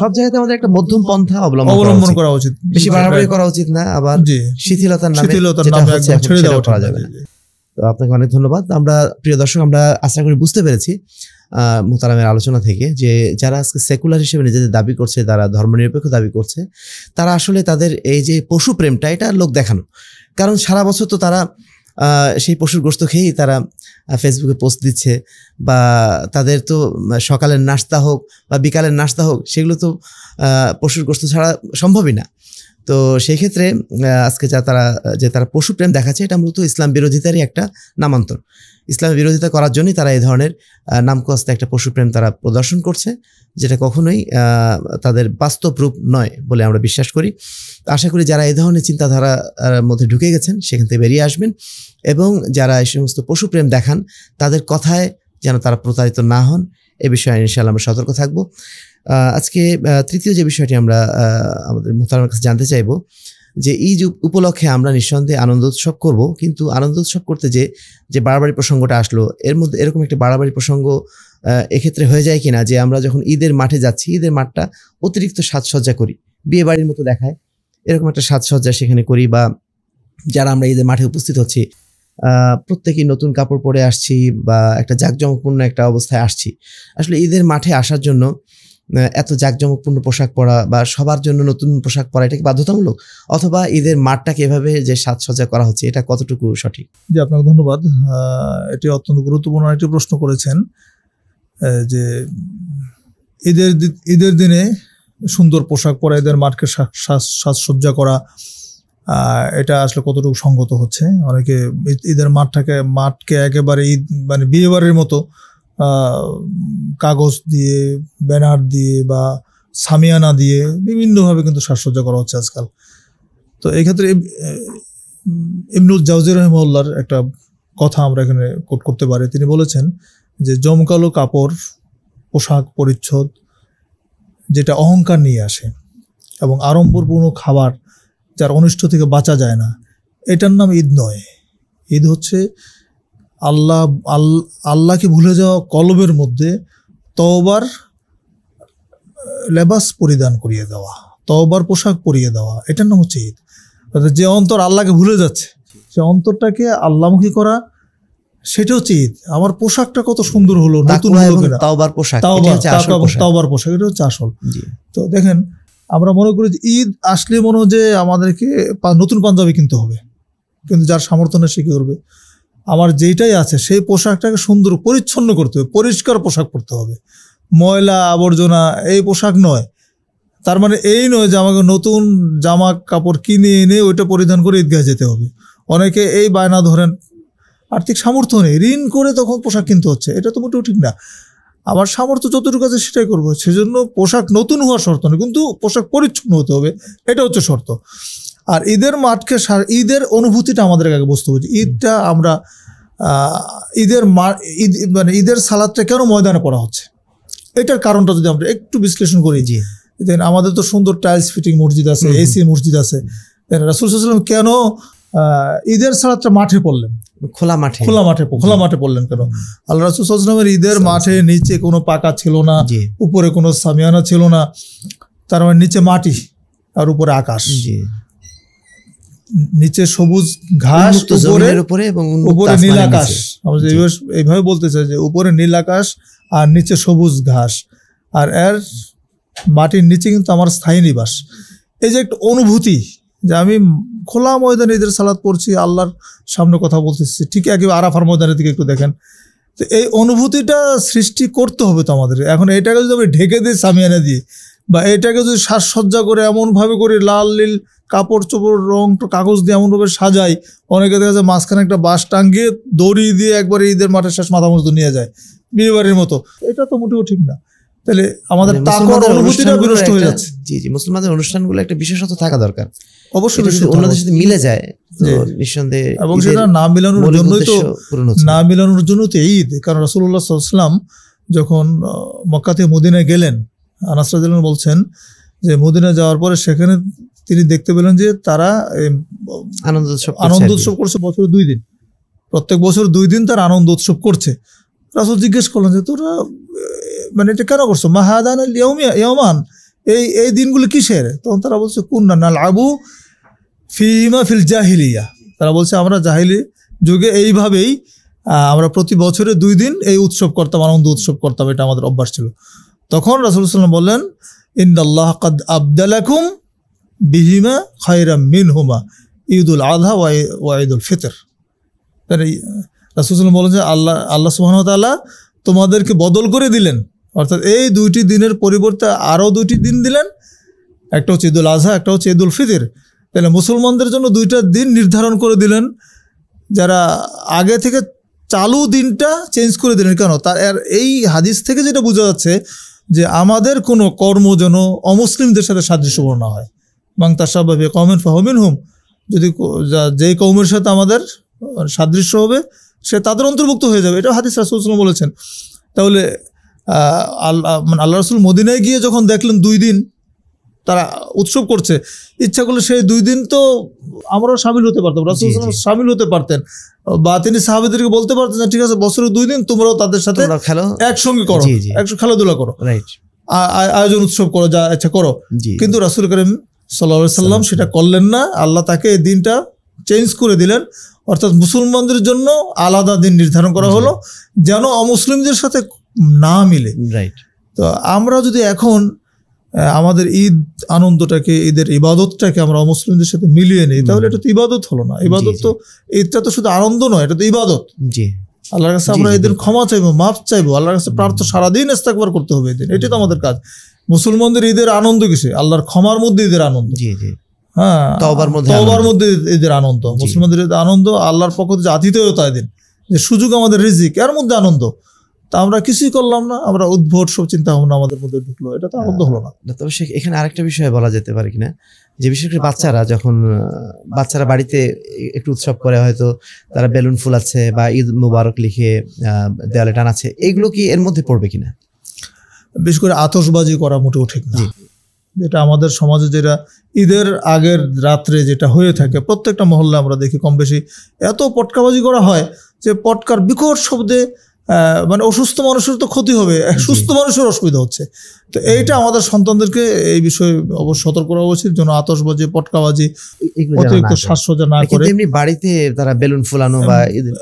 সব জায়গাতে আমাদের একটা মধ্যম পন্থা অবলম্বন করা উচিত বেশি বাড়াবাড়ি করা উচিত না আবার শিথিলতার নামে ছেড়ে দেওয়া করা যাবে তো আপনাকে অনেক ধন্যবাদ আমরা প্রিয় দর্শক আমরা আশা করি বুঝতে পেরেছি মোতারামের আলোচনা থেকে যে যারা আজকে সেকুলার হিসেবে নিজেদের দাবি করছে তারা ধর্মনিরপেক্ষ দাবি করছে তারা আসলে তাদের এই যে পশু প্রেমটা এটা লোক দেখানো কারণ সারা বছর তো তারা সেই পশুর গোস্ত খেয়েই তারা ফেসবুকে পোস্ট দিচ্ছে বা তাদের তো সকালের নাস্তা হোক বা বিকালের নাস্তা হোক সেগুলো তো পশুর গোস্ত ছাড়া সম্ভবই না তো সেই ক্ষেত্রে আজকে যা তারা যে তারা পশুপ্রেম দেখাচ্ছে এটা মূলত ইসলাম বিরোধিতারই একটা নামান্তর ইসলাম বিরোধিতা করার জন্যই তারা এই ধরনের নামকস্তে একটা পশুপ্রেম তারা প্রদর্শন করছে যেটা কখনোই তাদের বাস্তব রূপ নয় বলে আমরা বিশ্বাস করি আশা করি যারা এই ধরনের চিন্তাধারার মধ্যে ঢুকে গেছেন সেখান থেকে বেরিয়ে আসবেন এবং যারা এই সমস্ত পশুপ্রেম দেখান তাদের কথায় যেন তারা প্রতারিত না হন এ বিষয়ে ইনশাল্লাহ আমরা সতর্ক থাকবো আজকে তৃতীয় যে বিষয়টি আমরা আমাদের মোহতারার কাছে জানতে চাইব যে এই যে উপলক্ষে আমরা নিঃসন্দেহে আনন্দ উৎসব করবো কিন্তু আনন্দ উৎসব করতে যে যে বাড়াবাড়ি প্রসঙ্গটা আসলো এর মধ্যে এরকম একটা বাড়াবাড়ি প্রসঙ্গ এক্ষেত্রে হয়ে যায় কিনা যে আমরা যখন ঈদের মাঠে যাচ্ছি ঈদের মাঠটা অতিরিক্ত সাজসজ্জা করি বিয়ে বাড়ির মতো দেখায় এরকম একটা সাজসজ্জা সেখানে করি বা যারা আমরা ঈদের মাঠে উপস্থিত হচ্ছি প্রত্যেকেই নতুন কাপড় পরে আসছি বা একটা জাঁকজমকপূর্ণ একটা অবস্থায় আসছি আসলে ঈদের মাঠে আসার জন্য এত জাঁকজমকপূর্ণ পোশাক পরা বা সবার জন্য নতুন পোশাক পরা এটা কি বাধ্যতামূলক অথবা ঈদের মাঠটাকে এভাবে যে সাজসজ্জা করা হচ্ছে এটা কতটুকু সঠিক জি আপনাকে ধন্যবাদ এটি অত্যন্ত গুরুত্বপূর্ণ একটি প্রশ্ন করেছেন যে ঈদের ঈদের দিনে সুন্দর পোশাক পরা ঈদের মাঠকে সাজসজ্জা করা এটা আসলে কতটুকু সঙ্গত হচ্ছে অনেকে ঈদের মাঠটাকে মাঠকে একেবারে ঈদ মানে বিয়েবারের মতো কাগজ দিয়ে ব্যানার দিয়ে বা সামিয়ানা দিয়ে বিভিন্নভাবে কিন্তু সাজসজ্জা করা হচ্ছে আজকাল তো এক্ষেত্রে ইমনুল জাউজি রহমউল্লার একটা কথা আমরা এখানে কোট করতে পারি তিনি বলেছেন যে জমকালো কাপড় পোশাক পরিচ্ছদ যেটা অহংকার নিয়ে আসে এবং আড়ম্বরপূর্ণ খাবার যার অনিষ্ট থেকে বাঁচা যায় না এটার নাম ঈদ নয় ঈদ হচ্ছে আল্লাহ আল্লাহকে ভুলে যাওয়া কলবের মধ্যে তওবার লেবাস পরিধান করিয়ে দেওয়া তওবার পোশাক পরিয়ে দেওয়া এটার নাম হচ্ছে ঈদ যে অন্তর আল্লাহকে ভুলে যাচ্ছে সে অন্তরটাকে আল্লাহমুখী করা সেটা হচ্ছে ঈদ আমার পোশাকটা কত সুন্দর হলো নতুন তাওবার পোশাক পোশাক এটা হচ্ছে আসল তো দেখেন আমরা মনে করি যে ঈদ আসলে মনে হয় যে আমাদেরকে নতুন পাঞ্জাবি কিনতে হবে কিন্তু যার সামর্থ্য নেই সে কি করবে আমার যেইটাই আছে সেই পোশাকটাকে সুন্দর পরিচ্ছন্ন করতে হবে পরিষ্কার পোশাক পরতে হবে ময়লা আবর্জনা এই পোশাক নয় তার মানে এই নয় যে আমাকে নতুন জামা কাপড় কিনে এনে ওইটা পরিধান করে ঈদগাহ যেতে হবে অনেকে এই বায়না ধরেন আর্থিক সামর্থ্য নেই ঋণ করে তখন পোশাক কিনতে হচ্ছে এটা তো মোটেও ঠিক না আমার সামর্থ্য যতটুকু আছে সেটাই করবো সেজন্য পোশাক নতুন হওয়ার শর্ত নেই কিন্তু পোশাক পরিচ্ছন্ন হতে হবে এটা হচ্ছে শর্ত আর ঈদের মাঠকে ঈদের অনুভূতিটা আমাদেরকে আগে বুঝতে হবে ঈদটা আমরা ঈদের ঈদ মানে ঈদের সালাদটা কেন ময়দানে পড়া হচ্ছে এটার কারণটা যদি আমরা একটু বিশ্লেষণ করি জি দেন আমাদের তো সুন্দর টাইলস ফিটিং মসজিদ আছে এসি মসজিদ আছে দেন রাসুলসাল্লাম কেন ঈদের সালাদটা মাঠে পড়লেন খোলা মাঠে খোলা মাঠে খোলা মাঠে পড়লেন কেন আল্লাহ রাসুলসাল্লামের ঈদের মাঠে নিচে কোনো পাকা ছিল না উপরে কোনো সামিয়ানা ছিল না তার মানে নিচে মাটি আর উপরে আকাশ নিচে সবুজ ঘাস উপরে উপরে এবং উপরে নীল আকাশ এইভাবে বলতে চাই যে উপরে নীল আকাশ আর নিচে সবুজ ঘাস আর এর মাটির নিচে কিন্তু আমার স্থায়ী নিবাস এই যে একটা অনুভূতি যে আমি খোলা ময়দানে ঈদের সালাদ পড়ছি আল্লাহর সামনে কথা বলতেছি ঠিক একই আরাফার ময়দানের দিকে একটু দেখেন তো এই অনুভূতিটা সৃষ্টি করতে হবে তো আমাদের এখন এটাকে যদি আমি ঢেকে দিই সামিয়ানা দিয়ে বা এটাকে যদি সাজসজ্জা করে এমনভাবে করি লাল নীল কাপড় চোপড় রং কাগজ দিয়ে এমনভাবে সাজায় অনেকে দেখা যায় মাঝখানে একটা বাঁশ টাঙ্গিয়ে দড়ি দিয়ে একবারে ঈদের মাঠের শেষ মাথা মতো নিয়ে যায় বিয়ে বাড়ির মতো এটা তো মোটেও ঠিক না তাহলে আমাদের মানে মুসলমানদের অনুষ্ঠানগুলো একটা বিশেষত্ব থাকা দরকার অবশ্যই ঈদ কারণ যখন মক্কাতে গেলেন বলছেন যে যাওয়ার পরে সেখানে তিনি দেখতে পেলেন যে তারা আনন্দ উৎসব আনন্দ উৎসব করছে বছরে দুই দিন প্রত্যেক বছর দুই দিন তার আনন্দ উৎসব করছে রাসুল জিজ্ঞেস করলেন যে তোরা মানে এটা কেন করছো মাহাদান ইয়মান এই এই দিনগুলো কিসের তখন তারা বলছে না নাল আবু ফিমা ফিল জাহিলিয়া তারা বলছে আমরা জাহিলি যুগে এইভাবেই আমরা প্রতি বছরে দুই দিন এই উৎসব করতাম আনন্দ উৎসব করতাম এটা আমাদের অভ্যাস ছিল তখন রাসুল সাল্লাম বললেন ইন্দাল্লাহ কাদ আবদালাকুম বিহিমা খয়রাম মিন হুমা ঈদ উল আধা ওয়াঈদ উল ফিতর তাহলে রাসুসলাম বলেন যে আল্লাহ আল্লাহ তাল্লাহ তোমাদেরকে বদল করে দিলেন অর্থাৎ এই দুইটি দিনের পরিবর্তে আরও দুইটি দিন দিলেন একটা হচ্ছে ঈদুল আজহা একটা হচ্ছে ঈদুল ফিতির তাহলে মুসলমানদের জন্য দুইটা দিন নির্ধারণ করে দিলেন যারা আগে থেকে চালু দিনটা চেঞ্জ করে দিলেন কেন তার এই হাদিস থেকে যেটা বোঝা যাচ্ছে যে আমাদের কোনো কর্ম যেন অমুসলিমদের সাথে সাদৃশ্যপূর্ণ হয় বাং তাসাবাবি কমেন ফাহমিন হুম যদি যেই কৌমের সাথে আমাদের সাদৃশ্য হবে সে তাদের অন্তর্ভুক্ত হয়ে যাবে এটা হাদিস রাসুলসলাম বলেছেন তাহলে আল্লাহ মানে আল্লাহ রসুল মদিনায় গিয়ে যখন দেখলেন দুই দিন তারা উৎসব করছে ইচ্ছা করলে সেই দুই দিন তো আমরাও সামিল হতে পারতাম রাসুলাম সামিল হতে পারতেন বা তিনি সাহাবিদেরকে বলতে পারতেন ঠিক আছে বছরের দুই দিন তোমরাও তাদের সাথে খেলো একসঙ্গে করো একসঙ্গে খেলাধুলা করো আয়োজন উৎসব করো যা ইচ্ছা করো কিন্তু রাসুল করিম সাল্লা সাল্লাম সেটা করলেন না আল্লাহ তাকে এই দিনটা চেঞ্জ করে দিলেন অর্থাৎ মুসলমানদের জন্য আলাদা দিন নির্ধারণ করা হলো যেন অমুসলিমদের সাথে না মিলে রাইট তো আমরা যদি এখন আমাদের ঈদ আনন্দটাকে ঈদের ইবাদতটাকে আমরা অমুসলিমদের সাথে মিলিয়ে নিই তাহলে এটা তো ইবাদত হলো না ইবাদত তো ঈদটা তো শুধু আনন্দ নয় এটা তো ইবাদত জি আল্লাহর কাছে আমরা এদের ক্ষমা চাইবো মাফ চাইবো আল্লাহর কাছে প্রার্থ সারাদিন ইস্তাকবার করতে হবে এদের এটি তো আমাদের কাজ মুসলমানদের ঈদের আনন্দ কিসে আল্লাহর ক্ষমার মধ্যে ঈদের আনন্দ জি জি হ্যাঁ মধ্যে ঈদের আনন্দ মুসলমানদের আনন্দ আল্লাহর পক্ষ থেকে আতিথেয়তা এদের যে সুযোগ আমাদের রিজিক এর মধ্যে আনন্দ তা আমরা কিছুই করলাম না আমরা উদ্ভট সব চিন্তা ভাবনা আমাদের মধ্যে ঢুকলো এটা তো আনন্দ হলো না তবে সে এখানে আরেকটা বিষয় বলা যেতে পারে কিনা যে বিশেষ করে বাচ্চারা যখন বাচ্চারা বাড়িতে একটু উৎসব করে হয়তো তারা বেলুন ফুলাচ্ছে বা ঈদ মুবারক লিখে দেওয়ালে টানাচ্ছে এইগুলো কি এর মধ্যে পড়বে কিনা বিশেষ করে আতসবাজি করা মোটেও ঠিক না যেটা আমাদের সমাজে যেটা ঈদের আগের রাত্রে যেটা হয়ে থাকে প্রত্যেকটা মহল্লা আমরা দেখি কম বেশি এত পটকাবাজি করা হয় যে পটকার বিকট শব্দে মানে অসুস্থ মানুষের তো ক্ষতি হবে সুস্থ মানুষের অসুবিধা হচ্ছে তো হ্যাঁ। এইটা আমাদের সন্তানদেরকে এই বিষয়ে অবশ্য সতর্ক করা উচিত যেন আতসবাজি পটকাবাজি অতিরিক্ত সাজসজ্জা না করে এমনি বাড়িতে তারা বেলুন ফুলানো বা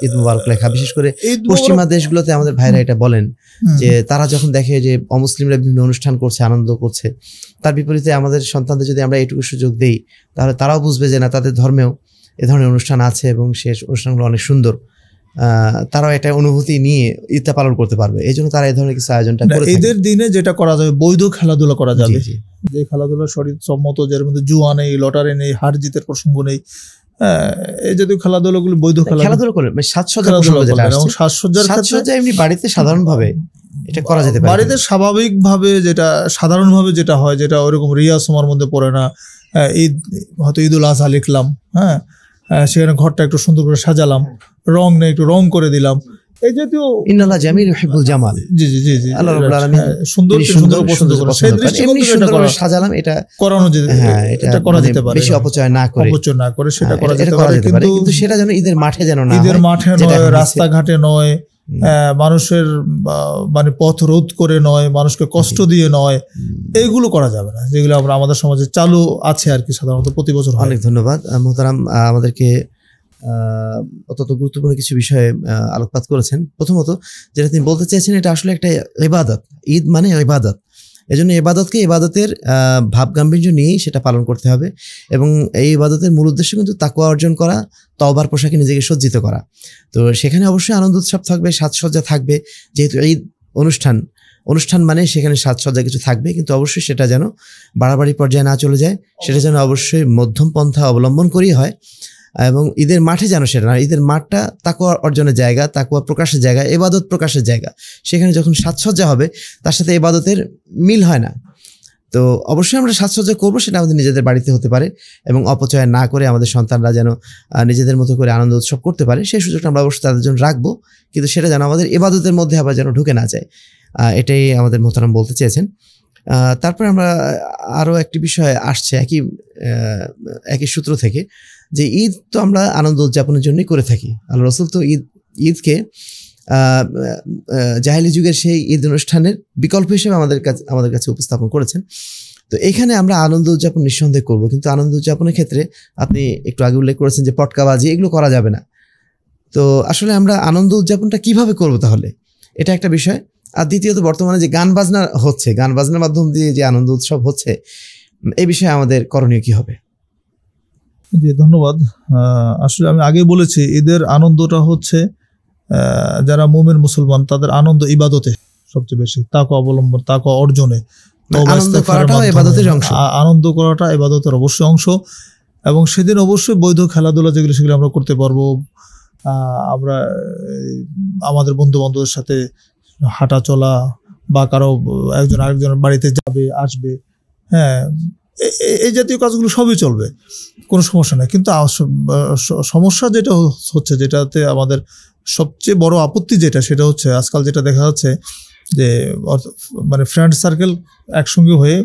ঈদ মুবারক লেখা বিশেষ করে পশ্চিমা দেশগুলোতে আমাদের ভাইরা এটা বলেন যে তারা যখন দেখে যে অমুসলিমরা বিভিন্ন অনুষ্ঠান করছে আনন্দ করছে তার বিপরীতে আমাদের সন্তানদের যদি আমরা এটুকু সুযোগ দেই তাহলে তারাও বুঝবে যে না তাদের ধর্মেও এ ধরনের অনুষ্ঠান আছে এবং সে অনুষ্ঠানগুলো অনেক সুন্দর তারা একটা অনুভূতি নিয়ে ইত্যা পালন করতে পারবে এই জন্য তারা এই ধরনের কিছু আয়োজনটা করে ঈদের দিনে যেটা করা যাবে বৈধ খেলাধুলা করা যাবে যে খেলাধুলা শরীর সম্মত যার মধ্যে জুয়া নেই লটারি নেই হার জিতের প্রসঙ্গ নেই হ্যাঁ, এই জাতীয় গুলো বৈধ খেলাধুলা করে মানে সাজসজ্জা এমনি বাড়িতে সাধারণভাবে এটা করা যেতে পারে বাড়িতে স্বাভাবিকভাবে যেটা সাধারণভাবে যেটা হয় যেটা ওরকম রিয়াসমার মধ্যে পড়ে না হ্যাঁ, ঈদ হয়তো ঈদুল আজহা লিখলাম হ্যাঁ সেখানে ঘরটা একটু সুন্দর করে সাজালাম রং নেই একটু রং করে দিলাম এই জাতীয় ইন্নাল্লাহ জামিল হিবুল জামাল জি জি জি আল্লাহ রাব্বুল আলামিন সুন্দর সুন্দর পছন্দ করে সেই দৃষ্টিকোণ সুন্দর করে সাজালাম এটা করানো যেতে হ্যাঁ এটা করা মানে যেতে পারে বেশি অপচয় না করে অপচয় না করে সেটা হ্যাঁ, করা যেতে পারে কিন্তু সেটা যেন ঈদের মাঠে যেন না ঈদের মাঠে নয় রাস্তাঘাটে নয় মানুষের মানে পথ রোধ করে নয় মানুষকে কষ্ট দিয়ে নয় এইগুলো করা যাবে না যেগুলো আমরা আমাদের সমাজে চালু আছে আর কি সাধারণত প্রতি বছর অনেক ধন্যবাদ মোহতারাম আমাদেরকে অত্যন্ত গুরুত্বপূর্ণ কিছু বিষয়ে আলোকপাত করেছেন প্রথমত যেটা তিনি বলতে চাইছেন এটা আসলে একটা ইবাদত ঈদ মানে ইবাদত এজন্য এবাদতকে এবাদতের ভাব গাম্ভীর্য নিয়েই সেটা পালন করতে হবে এবং এই ইবাদতের মূল উদ্দেশ্য কিন্তু তাকুয়া অর্জন করা তওবার পোশাকে নিজেকে সজ্জিত করা তো সেখানে অবশ্যই আনন্দ উৎসব থাকবে সাজসজ্জা থাকবে যেহেতু এই অনুষ্ঠান অনুষ্ঠান মানে সেখানে সাজসজ্জা কিছু থাকবে কিন্তু অবশ্যই সেটা যেন বাড়াবাড়ি পর্যায়ে না চলে যায় সেটা যেন অবশ্যই মধ্যম পন্থা অবলম্বন করেই হয় এবং ঈদের মাঠে যেন সেটা না ঈদের মাঠটা তাকুয়া অর্জনের জায়গা তাকুয়া প্রকাশের জায়গা এবাদত প্রকাশের জায়গা সেখানে যখন সাজসজ্জা হবে তার সাথে এবাদতের মিল হয় না তো অবশ্যই আমরা সাজসজ্জা করবো সেটা আমাদের নিজেদের বাড়িতে হতে পারে এবং অপচয় না করে আমাদের সন্তানরা যেন নিজেদের মতো করে আনন্দ উৎসব করতে পারে সেই সুযোগটা আমরা অবশ্যই তাদের জন্য রাখবো কিন্তু সেটা যেন আমাদের এবাদতের মধ্যে আবার যেন ঢুকে না যায় এটাই আমাদের মোহতারাম বলতে চেয়েছেন তারপরে আমরা আরও একটি বিষয় আসছে একই একই সূত্র থেকে যে ঈদ তো আমরা আনন্দ উদযাপনের জন্যই করে থাকি আল্লাহ রসুল তো ঈদ ঈদকে জাহেলি যুগের সেই ঈদ অনুষ্ঠানের বিকল্প হিসেবে আমাদের কাছে আমাদের কাছে উপস্থাপন করেছেন তো এখানে আমরা আনন্দ উদযাপন নিঃসন্দেহ করব কিন্তু আনন্দ উদযাপনের ক্ষেত্রে আপনি একটু আগে উল্লেখ করেছেন যে পটকাবাজি এগুলো করা যাবে না তো আসলে আমরা আনন্দ উদযাপনটা কিভাবে করব তাহলে এটা একটা বিষয় আর দ্বিতীয়ত বর্তমানে যে গান বাজনা হচ্ছে গান বাজনার মাধ্যম দিয়ে যে আনন্দ উৎসব হচ্ছে এই বিষয়ে আমাদের করণীয় কী হবে জি ধন্যবাদ আসলে আমি আগে বলেছি ঈদের আনন্দটা হচ্ছে যারা মোমের মুসলমান তাদের আনন্দ ইবাদতে সবচেয়ে বেশি তাকে অবলম্বন তাকে অর্জনে মানে আনন্দ করাটা এবাদতের অবশ্যই অংশ এবং সেদিন অবশ্যই বৈধ খেলাধুলা যেগুলো সেগুলো আমরা করতে পারবো আমরা আমাদের বন্ধু বান্ধবের সাথে হাঁটা চলা বা কারো একজন আরেকজনের বাড়িতে যাবে আসবে হ্যাঁ এই জাতীয় কাজগুলো সবই চলবে কোনো সমস্যা নেই কিন্তু সমস্যা যেটা হচ্ছে যেটাতে আমাদের সবচেয়ে বড় আপত্তি যেটা সেটা হচ্ছে আজকাল যেটা দেখা যাচ্ছে যে মানে ফ্রেন্ড সার্কেল একসঙ্গে হয়ে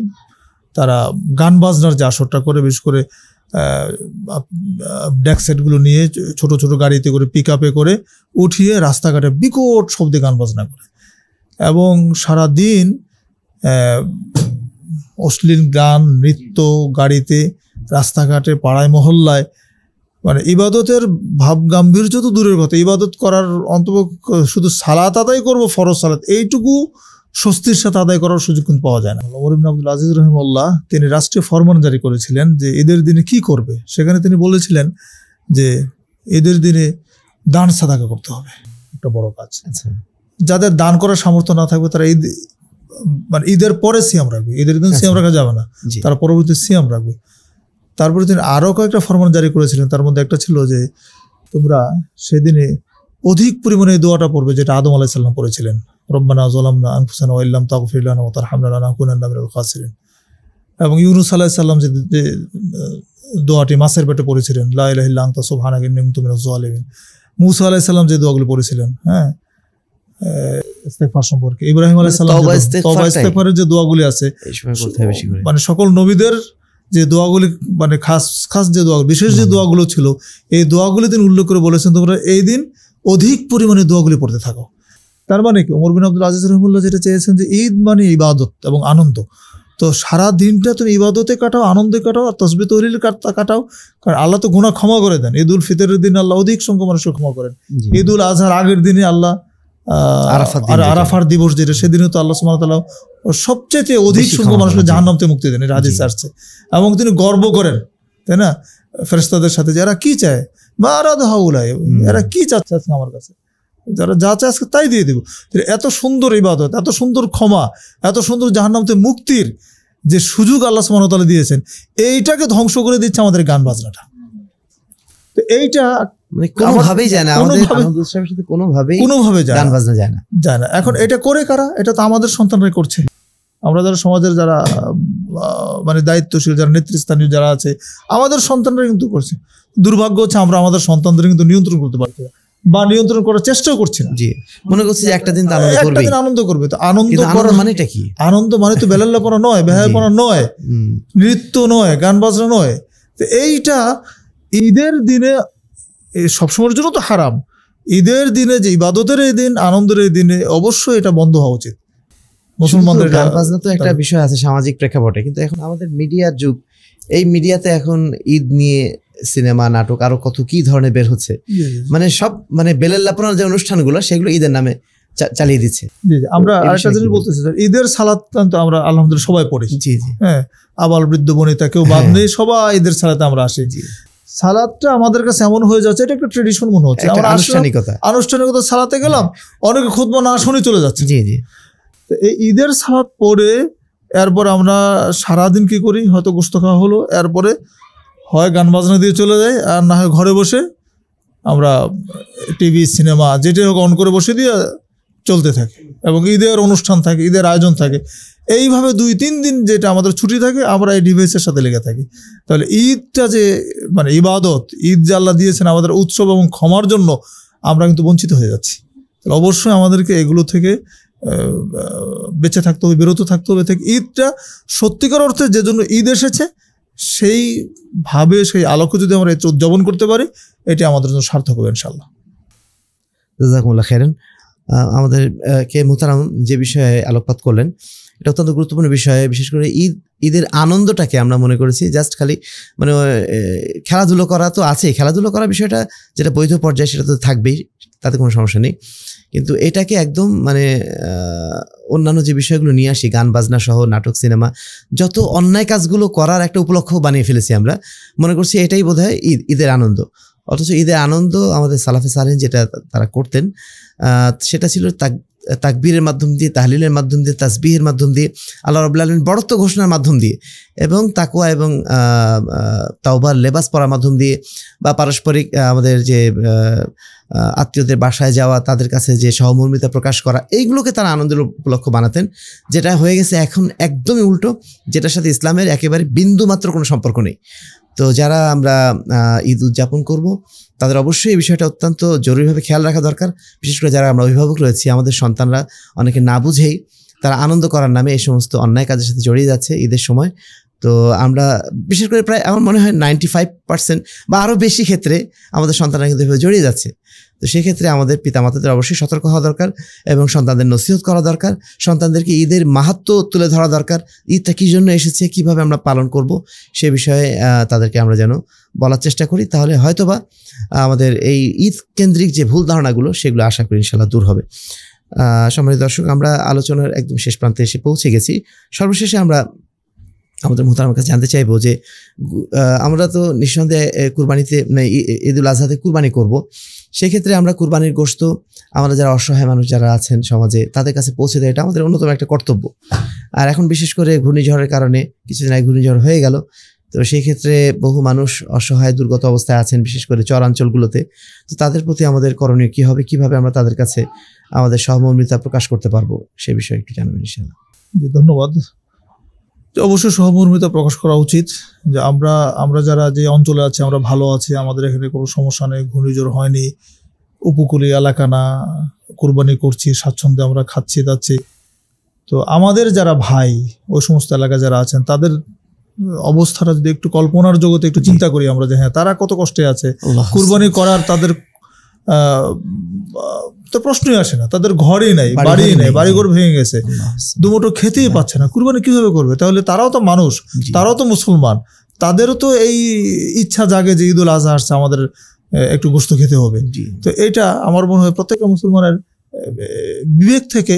তারা গান বাজনার যে আসরটা করে বিশেষ করে ডেক সেটগুলো নিয়ে ছোট ছোট গাড়িতে করে পিক আপে করে উঠিয়ে রাস্তাঘাটে বিকট শব্দে গান বাজনা করে এবং সারা দিন অশ্লীল গান নৃত্য গাড়িতে রাস্তাঘাটে পাড়ায় মহল্লায় মানে ইবাদতের ভাব গাম্ভীর্য তো দূরের কথা ইবাদত করার অন্তপক্ষ শুধু সালাত আদায় করবো ফরজ সালাত এইটুকু স্বস্তির সাথে আদায় করার সুযোগ কিন্তু পাওয়া যায় না ওমর আব্দুল আজিজ রহমল্লাহ তিনি রাষ্ট্রীয় ফরমান জারি করেছিলেন যে ঈদের দিনে কি করবে সেখানে তিনি বলেছিলেন যে ঈদের দিনে দান সাদাকা করতে হবে একটা বড় কাজ আচ্ছা। যাদের দান করার সামর্থ্য না থাকবে তারা ঈদ মানে ঈদের পরে সিয়াম রাখবে ঈদের দিন সিয়াম আচ্ছা। রাখা যাবে না তার পরবর্তী সিয়াম রাখবে তারপরে তিনি আরও কয়েকটা ফরমান জারি করেছিলেন তার মধ্যে একটা ছিল যে তোমরা সেদিনে অধিক পরিমাণে দোয়াটা পড়বে যেটা আদম আলাইসাল্লাম পড়েছিলেন রব্বানা জলামনা আনফুসানা ওয়াল্লাম তাকফিরানা ও তার হামলানা কুনান্নাম খাসিরেন এবং ইউনুস আলাইসাল্লাম যে দোয়াটি মাছের পেটে পড়েছিলেন লাহ ইহিল্লা আংতা সোহানাগিন তুমি জোয়ালিন মুসা আলাইসাল্লাম যে দোয়াগুলো পড়েছিলেন হ্যাঁ ইস্তেগফার সম্পর্কে ইব্রাহিম মানে আলাইহিস যে দোয়াগুলি আছে মানে সকল নবীদের যে দোয়াগুলি মানে খাস খাস যে দোয়া বিশেষ যে দোয়াগুলো ছিল এই দোয়াগুলি তিনি উল্লেখ করে বলেছেন তোমরা এই দিন অধিক পরিমাণে দোয়াগুলি পড়তে থাকো তার মানে কি ওমর বিন আব্দুল আজিজ রহমুল্লাহ যেটা চেয়েছেন যে ঈদ মানে ইবাদত এবং আনন্দ তো সারা দিনটা তুমি ইবাদতে কাটাও আনন্দে কাটাও আর তসবি তহরিল কাটাও কারণ আল্লাহ তো গুণা ক্ষমা করে দেন ঈদ উল ফিতরের দিন আল্লাহ অধিক সংখ্যক মানুষকে ক্ষমা করেন ঈদ উল আজহার আগের দিনে আল্লাহ আরাফার দিবস যেটা সেদিনও তো আল্লাহ সুমান তালা সবচেয়ে অধিক সংখ্যক মানুষকে জাহান থেকে মুক্তি দেন রাজি আসছে এবং তিনি গর্ব করেন তাই না ফেরেস্তাদের সাথে যারা কি চায় বা আরাধ হাউলায় এরা কি চাচ্ছে আজকে আমার কাছে যারা যা চায় আজকে তাই দিয়ে দেবো এত সুন্দর ইবাদত এত সুন্দর ক্ষমা এত সুন্দর জাহান্নাম নামতে মুক্তির যে সুযোগ আল্লাহ সুমান দিয়েছেন এইটাকে ধ্বংস করে দিচ্ছে আমাদের গান বাজনাটা তো এইটা মানে কোনোভাবেই যায় না আমাদের গোস্বামীর সাথে কোনোভাবেই কোনোভাবে গান বাজনা যায় না যায় না এখন এটা করে কারা এটা তো আমাদের সন্তানরাই করছে আমরা যারা সমাজের যারা মানে দায়িত্বশীল যারা নেতৃস্থানীয় যারা আছে আমাদের সন্তানরা কিন্তু করছে দুর্ভাগ্য হচ্ছে আমরা আমাদের সন্তানদের কিন্তু নিয়ন্ত্রণ করতে পারছি না বা নিয়ন্ত্রণ করার চেষ্টাও করছি না জি মনে করছি যে একটা দিন তো আনন্দ করবে আনন্দ করবে তো আনন্দ করার মানেটা কি আনন্দ মানে তো বেলাল্লাপনা নয় বেহায়াপনা নয় নৃত্য নয় গান বাজনা নয় তো এইটা ঈদের দিনে সবসময়ের জন্য তো হারাম ঈদের দিনে যে ইবাদতের এই দিন আনন্দের এই দিনে অবশ্যই এটা বন্ধ হওয়া উচিত মুসলমানদের গান বাজনা তো একটা বিষয় আছে সামাজিক প্রেক্ষাপটে কিন্তু এখন আমাদের মিডিয়ার যুগ এই মিডিয়াতে এখন ঈদ নিয়ে সিনেমা নাটক আরো কত কি ধরনের বের হচ্ছে মানে সব মানে বেলের লাপনার যে অনুষ্ঠানগুলো সেগুলো ঈদের নামে চালিয়ে দিচ্ছে আমরা আরেকটা জিনিস বলতেছি ঈদের সালাত তো আমরা আলহামদুলিল্লাহ সবাই পড়ি জি জি হ্যাঁ আবাল বৃদ্ধ বনিতা কেউ বাদ হ্যাঁ। নেই সবাই ঈদের সালাতে আমরা আসি সালাদটা আমাদের কাছে এমন হয়ে যাচ্ছে এটা একটা ট্রেডিশন মনে হচ্ছে আনুষ্ঠানিকতা আনুষ্ঠানিকতা সালাতে গেলাম অনেকে খুদবা না শুনে চলে যাচ্ছে জি জি এই ঈদের সালাদ পরে এরপর আমরা সারাদিন কি করি হয়তো গোস্ত খাওয়া হলো এরপরে হয় গান বাজনা দিয়ে চলে যায় আর না হয় ঘরে বসে আমরা টিভি সিনেমা যেটাই হোক অন করে বসে দিয়ে চলতে থাকি এবং ঈদের অনুষ্ঠান থাকে ঈদের আয়োজন থাকে এইভাবে দুই তিন দিন যেটা আমাদের ছুটি থাকে আমরা এই ডিভাইসের সাথে লেগে থাকি তাহলে ঈদটা যে মানে ইবাদত ঈদ যে আল্লাহ দিয়েছেন আমাদের উৎসব এবং ক্ষমার জন্য আমরা কিন্তু বঞ্চিত হয়ে যাচ্ছি তাহলে অবশ্যই আমাদেরকে এগুলো থেকে বেঁচে থাকতে হবে বিরত থাকতে হবে থেকে ঈদটা সত্যিকার অর্থে যে জন্য ঈদ এসেছে সেই ভাবে সেই আলোকে যদি আমরা উদযাপন করতে পারি এটি আমাদের জন্য সার্থক হবে ইনশাল্লাহ জাজাকুমুল্লাহ খেরেন আমাদের কে মুতারাম যে বিষয়ে আলোকপাত করলেন এটা অত্যন্ত গুরুত্বপূর্ণ বিষয় বিশেষ করে ঈদ ঈদের আনন্দটাকে আমরা মনে করেছি জাস্ট খালি মানে খেলাধুলো করা তো আছে খেলাধুলো করা বিষয়টা যেটা বৈধ পর্যায়ে সেটা তো থাকবেই তাতে কোনো সমস্যা নেই কিন্তু এটাকে একদম মানে অন্যান্য যে বিষয়গুলো নিয়ে আসি গান বাজনা সহ নাটক সিনেমা যত অন্যায় কাজগুলো করার একটা উপলক্ষ বানিয়ে ফেলেছি আমরা মনে করছি এটাই বোধহয় ঈদ ঈদের আনন্দ অথচ ঈদের আনন্দ আমাদের সালাফে সালেন যেটা তারা করতেন সেটা ছিল তাক তাকবীরের মাধ্যম দিয়ে তাহলিলের মাধ্যম দিয়ে তাসবিহের মাধ্যম দিয়ে আল্লাহ রবুল্লা আলমিন বড়ত্ব ঘোষণার মাধ্যম দিয়ে এবং তাকুয়া এবং তাওবার লেবাস পড়ার মাধ্যম দিয়ে বা পারস্পরিক আমাদের যে আত্মীয়দের বাসায় যাওয়া তাদের কাছে যে সহমর্মিতা প্রকাশ করা এইগুলোকে তারা আনন্দের উপলক্ষ বানাতেন যেটা হয়ে গেছে এখন একদমই উল্টো যেটার সাথে ইসলামের একেবারে বিন্দু মাত্র কোনো সম্পর্ক নেই তো যারা আমরা ঈদ উদযাপন করব তাদের অবশ্যই এই বিষয়টা অত্যন্ত জরুরিভাবে খেয়াল রাখা দরকার বিশেষ করে যারা আমরা অভিভাবক রয়েছি আমাদের সন্তানরা অনেকে না বুঝেই তারা আনন্দ করার নামে এই সমস্ত অন্যায় কাজের সাথে জড়িয়ে যাচ্ছে ঈদের সময় তো আমরা বিশেষ করে প্রায় আমার মনে হয় নাইনটি ফাইভ পার্সেন্ট বা আরও বেশি ক্ষেত্রে আমাদের সন্তানরা কিন্তু জড়িয়ে যাচ্ছে তো সেক্ষেত্রে আমাদের পিতামাতাদের অবশ্যই সতর্ক হওয়া দরকার এবং সন্তানদের নসিহত করা দরকার সন্তানদেরকে ঈদের মাহাত্ম তুলে ধরা দরকার ঈদটা কী জন্য এসেছে কিভাবে আমরা পালন করব সে বিষয়ে তাদেরকে আমরা যেন বলার চেষ্টা করি তাহলে হয়তোবা আমাদের এই ঈদ কেন্দ্রিক যে ভুল ধারণাগুলো সেগুলো আশা করি ইনশাল্লাহ দূর হবে সম্মানিত দর্শক আমরা আলোচনার একদম শেষ প্রান্তে এসে পৌঁছে গেছি সর্বশেষে আমরা আমাদের মোহতারামের কাছে জানতে চাইবো যে আমরা তো নিঃসন্দেহে কুরবানিতে মানে, ঈদুল আজহাতে কুরবানি করব সেক্ষেত্রে আমরা কুরবানির গোস্ত আমরা যারা অসহায় মানুষ যারা আছেন সমাজে তাদের কাছে পৌঁছে দেয় এটা আমাদের অন্যতম একটা কর্তব্য আর এখন বিশেষ করে ঘূর্ণিঝড়ের কারণে কিছুদিন আগে ঘূর্ণিঝড় হয়ে গেল তো সেই ক্ষেত্রে বহু মানুষ অসহায় দুর্গত অবস্থায় আছেন বিশেষ করে চরাঞ্চলগুলোতে তো তাদের প্রতি আমাদের করণীয় কী হবে কিভাবে আমরা তাদের কাছে আমাদের সহমর্মিতা প্রকাশ করতে পারবো সে বিষয়ে একটু জানাবেন ইনশাআল্লাহ ধন্যবাদ অবশ্যই সহমর্মিতা প্রকাশ করা উচিত যে আমরা আমরা যারা যে অঞ্চলে আছি আমরা ভালো আছি আমাদের এখানে কোনো সমস্যা নেই ঘূর্ণিঝড় হয়নি উপকূলীয় এলাকা না কোরবানি করছি স্বাচ্ছন্দ্যে আমরা খাচ্ছি তাচ্ছি তো আমাদের যারা ভাই ওই সমস্ত এলাকা যারা আছেন তাদের অবস্থাটা যদি একটু কল্পনার জগতে একটু চিন্তা করি আমরা যে হ্যাঁ তারা কত কষ্টে আছে কুরবানি করার তাদের তো প্রশ্নই আসে না তাদের ঘরে নাই বাড়ি নাই বাড়িঘর ভেঙে গেছে দুমুটো খেতেই হ্যাঁ। পাচ্ছে না কুরবানি কিভাবে করবে তাহলে তারাও তো মানুষ তারাও তো মুসলমান তাদেরও তো এই ইচ্ছা জাগে যে ঈদুল আজহা আসছে আমাদের একটু গোস্ত খেতে হবে তো এটা আমার মনে হয় প্রত্যেকটা মুসলমানের বিবেক থেকে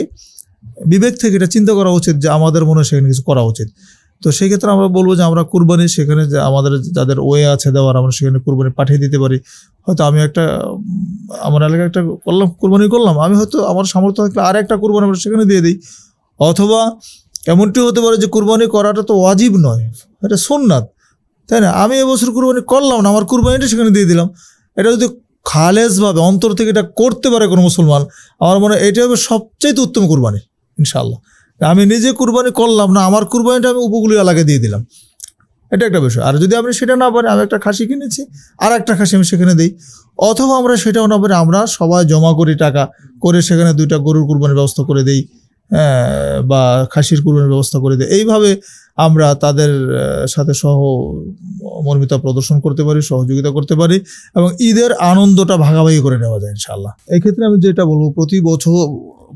বিবেক থেকে এটা চিন্তা করা উচিত যে আমাদের মনে হয় সেখানে কিছু করা উচিত তো সেই ক্ষেত্রে আমরা বলবো যে আমরা কুরবানি সেখানে যে আমাদের যাদের ওয়ে আছে দেওয়ার আমরা সেখানে কুরবানি পাঠিয়ে দিতে পারি হয়তো আমি একটা আমার এলাকায় একটা করলাম কুরবানি করলাম আমি হয়তো আমার সামর্থ্য থাকলে আর একটা কুরবানি আমরা সেখানে দিয়ে দিই অথবা এমনটি হতে পারে যে কুরবানি করাটা তো ওয়াজিব নয় এটা সোননাথ তাই না আমি এবছর কুরবানি করলাম না আমার কুরবানিটা সেখানে দিয়ে দিলাম এটা যদি খালেজভাবে অন্তর থেকে এটা করতে পারে কোনো মুসলমান আমার মনে হয় এটি হবে সবচেয়ে উত্তম কুরবানি ইনশাআল্লাহ আমি নিজে কুরবানি করলাম না আমার কুরবানিটা আমি উপকূলীয় এলাকায় দিয়ে দিলাম এটা একটা বিষয় আর যদি আপনি সেটা না পারেন আমি একটা খাসি কিনেছি আর একটা খাসি আমি সেখানে দিই অথবা আমরা সেটাও না পারি আমরা সবাই জমা করি টাকা করে সেখানে দুইটা গরুর কুরবানির ব্যবস্থা করে দিই হ্যাঁ, বা খাসির কুরবানির ব্যবস্থা করে দিই এইভাবে আমরা তাদের সাথে সহ মর্মিতা প্রদর্শন করতে পারি সহযোগিতা করতে পারি এবং ঈদের আনন্দটা ভাগাভাগি করে নেওয়া যায় ইনশাল্লাহ এক্ষেত্রে আমি যেটা বলবো প্রতি বছর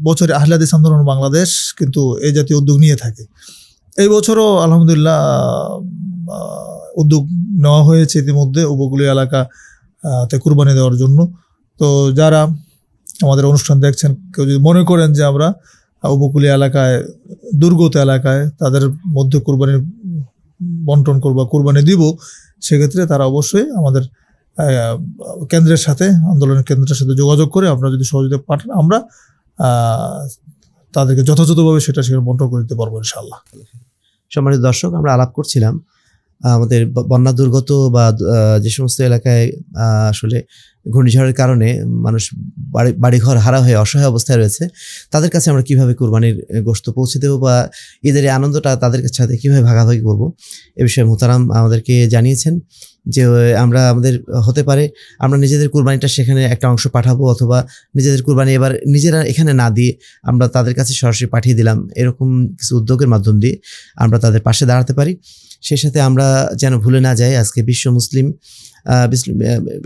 বছরে আহলাদিস আন্দোলন বাংলাদেশ কিন্তু এই জাতীয় উদ্যোগ নিয়ে থাকে এই বছরও আলহামদুলিল্লাহ উদ্যোগ নেওয়া হয়েছে ইতিমধ্যে উপকূলীয় এলাকাতে কুরবানি দেওয়ার জন্য তো যারা আমাদের অনুষ্ঠান দেখছেন কেউ যদি মনে করেন যে আমরা উপকূলীয় এলাকায় দুর্গত এলাকায় তাদের মধ্যে কুরবানি বন্টন করবো কুরবানি দিব সেক্ষেত্রে তারা অবশ্যই আমাদের কেন্দ্রের সাথে আন্দোলনের কেন্দ্রের সাথে যোগাযোগ করে আপনারা যদি সহযোগিতা পাঠান আমরা তাদেরকে যথাযথভাবে সেটা সেখানে বন্টন করে দিতে পারবো ইনশাল্লাহ সম্মানিত দর্শক আমরা আলাপ করছিলাম আমাদের বন্যা দুর্গত বা যে সমস্ত এলাকায় আসলে ঘূর্ণিঝড়ের কারণে মানুষ বাড়ি বাড়িঘর হারা হয়ে অসহায় অবস্থায় রয়েছে তাদের কাছে আমরা কিভাবে কোরবানির গোস্ত পৌঁছে দেবো বা ঈদের এই আনন্দটা তাদের সাথে কীভাবে ভাগাভাগি করবো এ বিষয়ে মোতারাম আমাদেরকে জানিয়েছেন যে আমরা আমাদের হতে পারে আমরা নিজেদের কুরবানিটা সেখানে একটা অংশ পাঠাবো অথবা নিজেদের কুরবানি এবার নিজেরা এখানে না দিয়ে আমরা তাদের কাছে সরাসরি পাঠিয়ে দিলাম এরকম কিছু উদ্যোগের মাধ্যম দিয়ে আমরা তাদের পাশে দাঁড়াতে পারি সেই সাথে আমরা যেন ভুলে না যাই আজকে বিশ্ব মুসলিম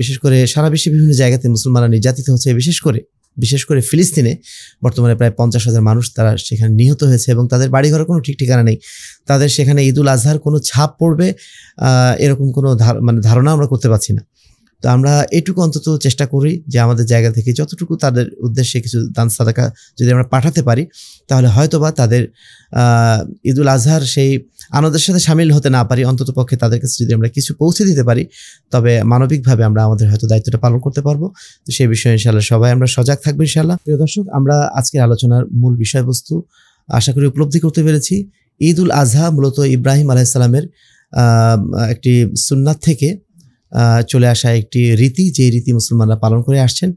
বিশেষ করে সারা বিশ্বে বিভিন্ন জায়গাতে মুসলমানরা নির্যাতিত হচ্ছে বিশেষ করে বিশেষ করে ফিলিস্তিনে বর্তমানে প্রায় পঞ্চাশ হাজার মানুষ তারা সেখানে নিহত হয়েছে এবং তাদের বাড়িঘরের কোনো ঠিক ঠিকানা নেই তাদের সেখানে ঈদুল আজহার কোনো ছাপ পড়বে এরকম কোনো মানে ধারণা আমরা করতে পারছি না তো আমরা এটুকু অন্তত চেষ্টা করি যে আমাদের জায়গা থেকে যতটুকু তাদের উদ্দেশ্যে কিছু দান সাদাকা যদি আমরা পাঠাতে পারি তাহলে হয়তো বা তাদের ঈদুল আজহার সেই আনন্দের সাথে সামিল হতে না পারি অন্তত পক্ষে তাদের কাছে যদি আমরা কিছু পৌঁছে দিতে পারি তবে মানবিকভাবে আমরা আমাদের হয়তো দায়িত্বটা পালন করতে পারবো তো সেই বিষয়ে ইনশাল্লাহ সবাই আমরা সজাগ থাকবো ইনশাল্লাহ প্রিয় দর্শক আমরা আজকের আলোচনার মূল বিষয়বস্তু আশা করি উপলব্ধি করতে পেরেছি ঈদুল আজহা মূলত ইব্রাহিম আলাইসালামের একটি সুন্নাত থেকে চলে আসা একটি রীতি যে রীতি মুসলমানরা পালন করে আসছেন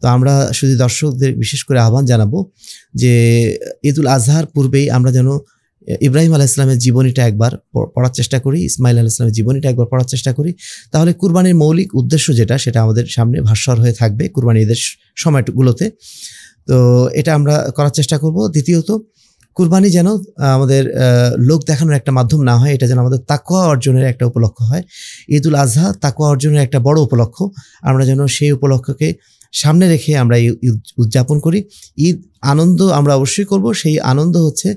তো আমরা শুধু দর্শকদের বিশেষ করে আহ্বান জানাবো যে ঈদুল আজহার পূর্বেই আমরা যেন ইব্রাহিম আলাহ ইসলামের জীবনীটা একবার পড়ার চেষ্টা করি ইসমাইল আলাহ ইসলামের জীবনীটা একবার পড়ার চেষ্টা করি তাহলে কুরবানির মৌলিক উদ্দেশ্য যেটা সেটা আমাদের সামনে ভাস্বর হয়ে থাকবে কুরবানি ঈদের সময়গুলোতে তো এটা আমরা করার চেষ্টা করব দ্বিতীয়ত কুরবানি যেন আমাদের লোক দেখানোর একটা মাধ্যম না হয় এটা যেন আমাদের তাকুয়া অর্জনের একটা উপলক্ষ হয় ঈদুল আজহা তাকুয়া অর্জনের একটা বড় উপলক্ষ আমরা যেন সেই উপলক্ষকে সামনে রেখে আমরা উদযাপন করি ঈদ আনন্দ আমরা অবশ্যই করব সেই আনন্দ হচ্ছে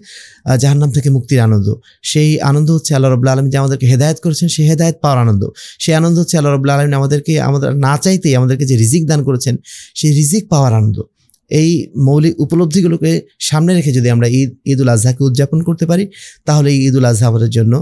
জাহান্নাম থেকে মুক্তির আনন্দ সেই আনন্দ হচ্ছে আল্লাহ রবুল্লা আলম যে আমাদেরকে হেদায়ত করেছেন সেই হেদায়ত পাওয়ার আনন্দ সেই আনন্দ হচ্ছে আল্লাহ রবুল্লা আলমিন আমাদেরকে আমাদের না চাইতেই আমাদেরকে যে রিজিক দান করেছেন সেই রিজিক পাওয়ার আনন্দ এই মৌলিক উপলব্ধিগুলোকে সামনে রেখে যদি আমরা ঈদ ঈদুল আজহাকে উদযাপন করতে পারি তাহলে এই ঈদুল আজহা আমাদের জন্য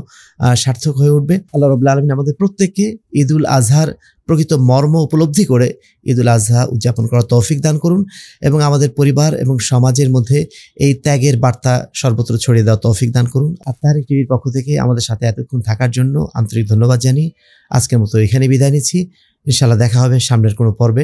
সার্থক হয়ে উঠবে আল্লাহ রবুল্লা আলমিন আমাদের প্রত্যেককে ঈদুল আজহার প্রকৃত মর্ম উপলব্ধি করে ঈদুল আজহা উদযাপন করার তৌফিক দান করুন এবং আমাদের পরিবার এবং সমাজের মধ্যে এই ত্যাগের বার্তা সর্বত্র ছড়িয়ে দেওয়া তৌফিক দান করুন আপনার টিভির পক্ষ থেকে আমাদের সাথে এতক্ষণ থাকার জন্য আন্তরিক ধন্যবাদ জানিয়ে আজকের মতো এখানে বিদায় নিচ্ছি ইনশাআল্লাহ দেখা হবে সামনের কোনো পর্বে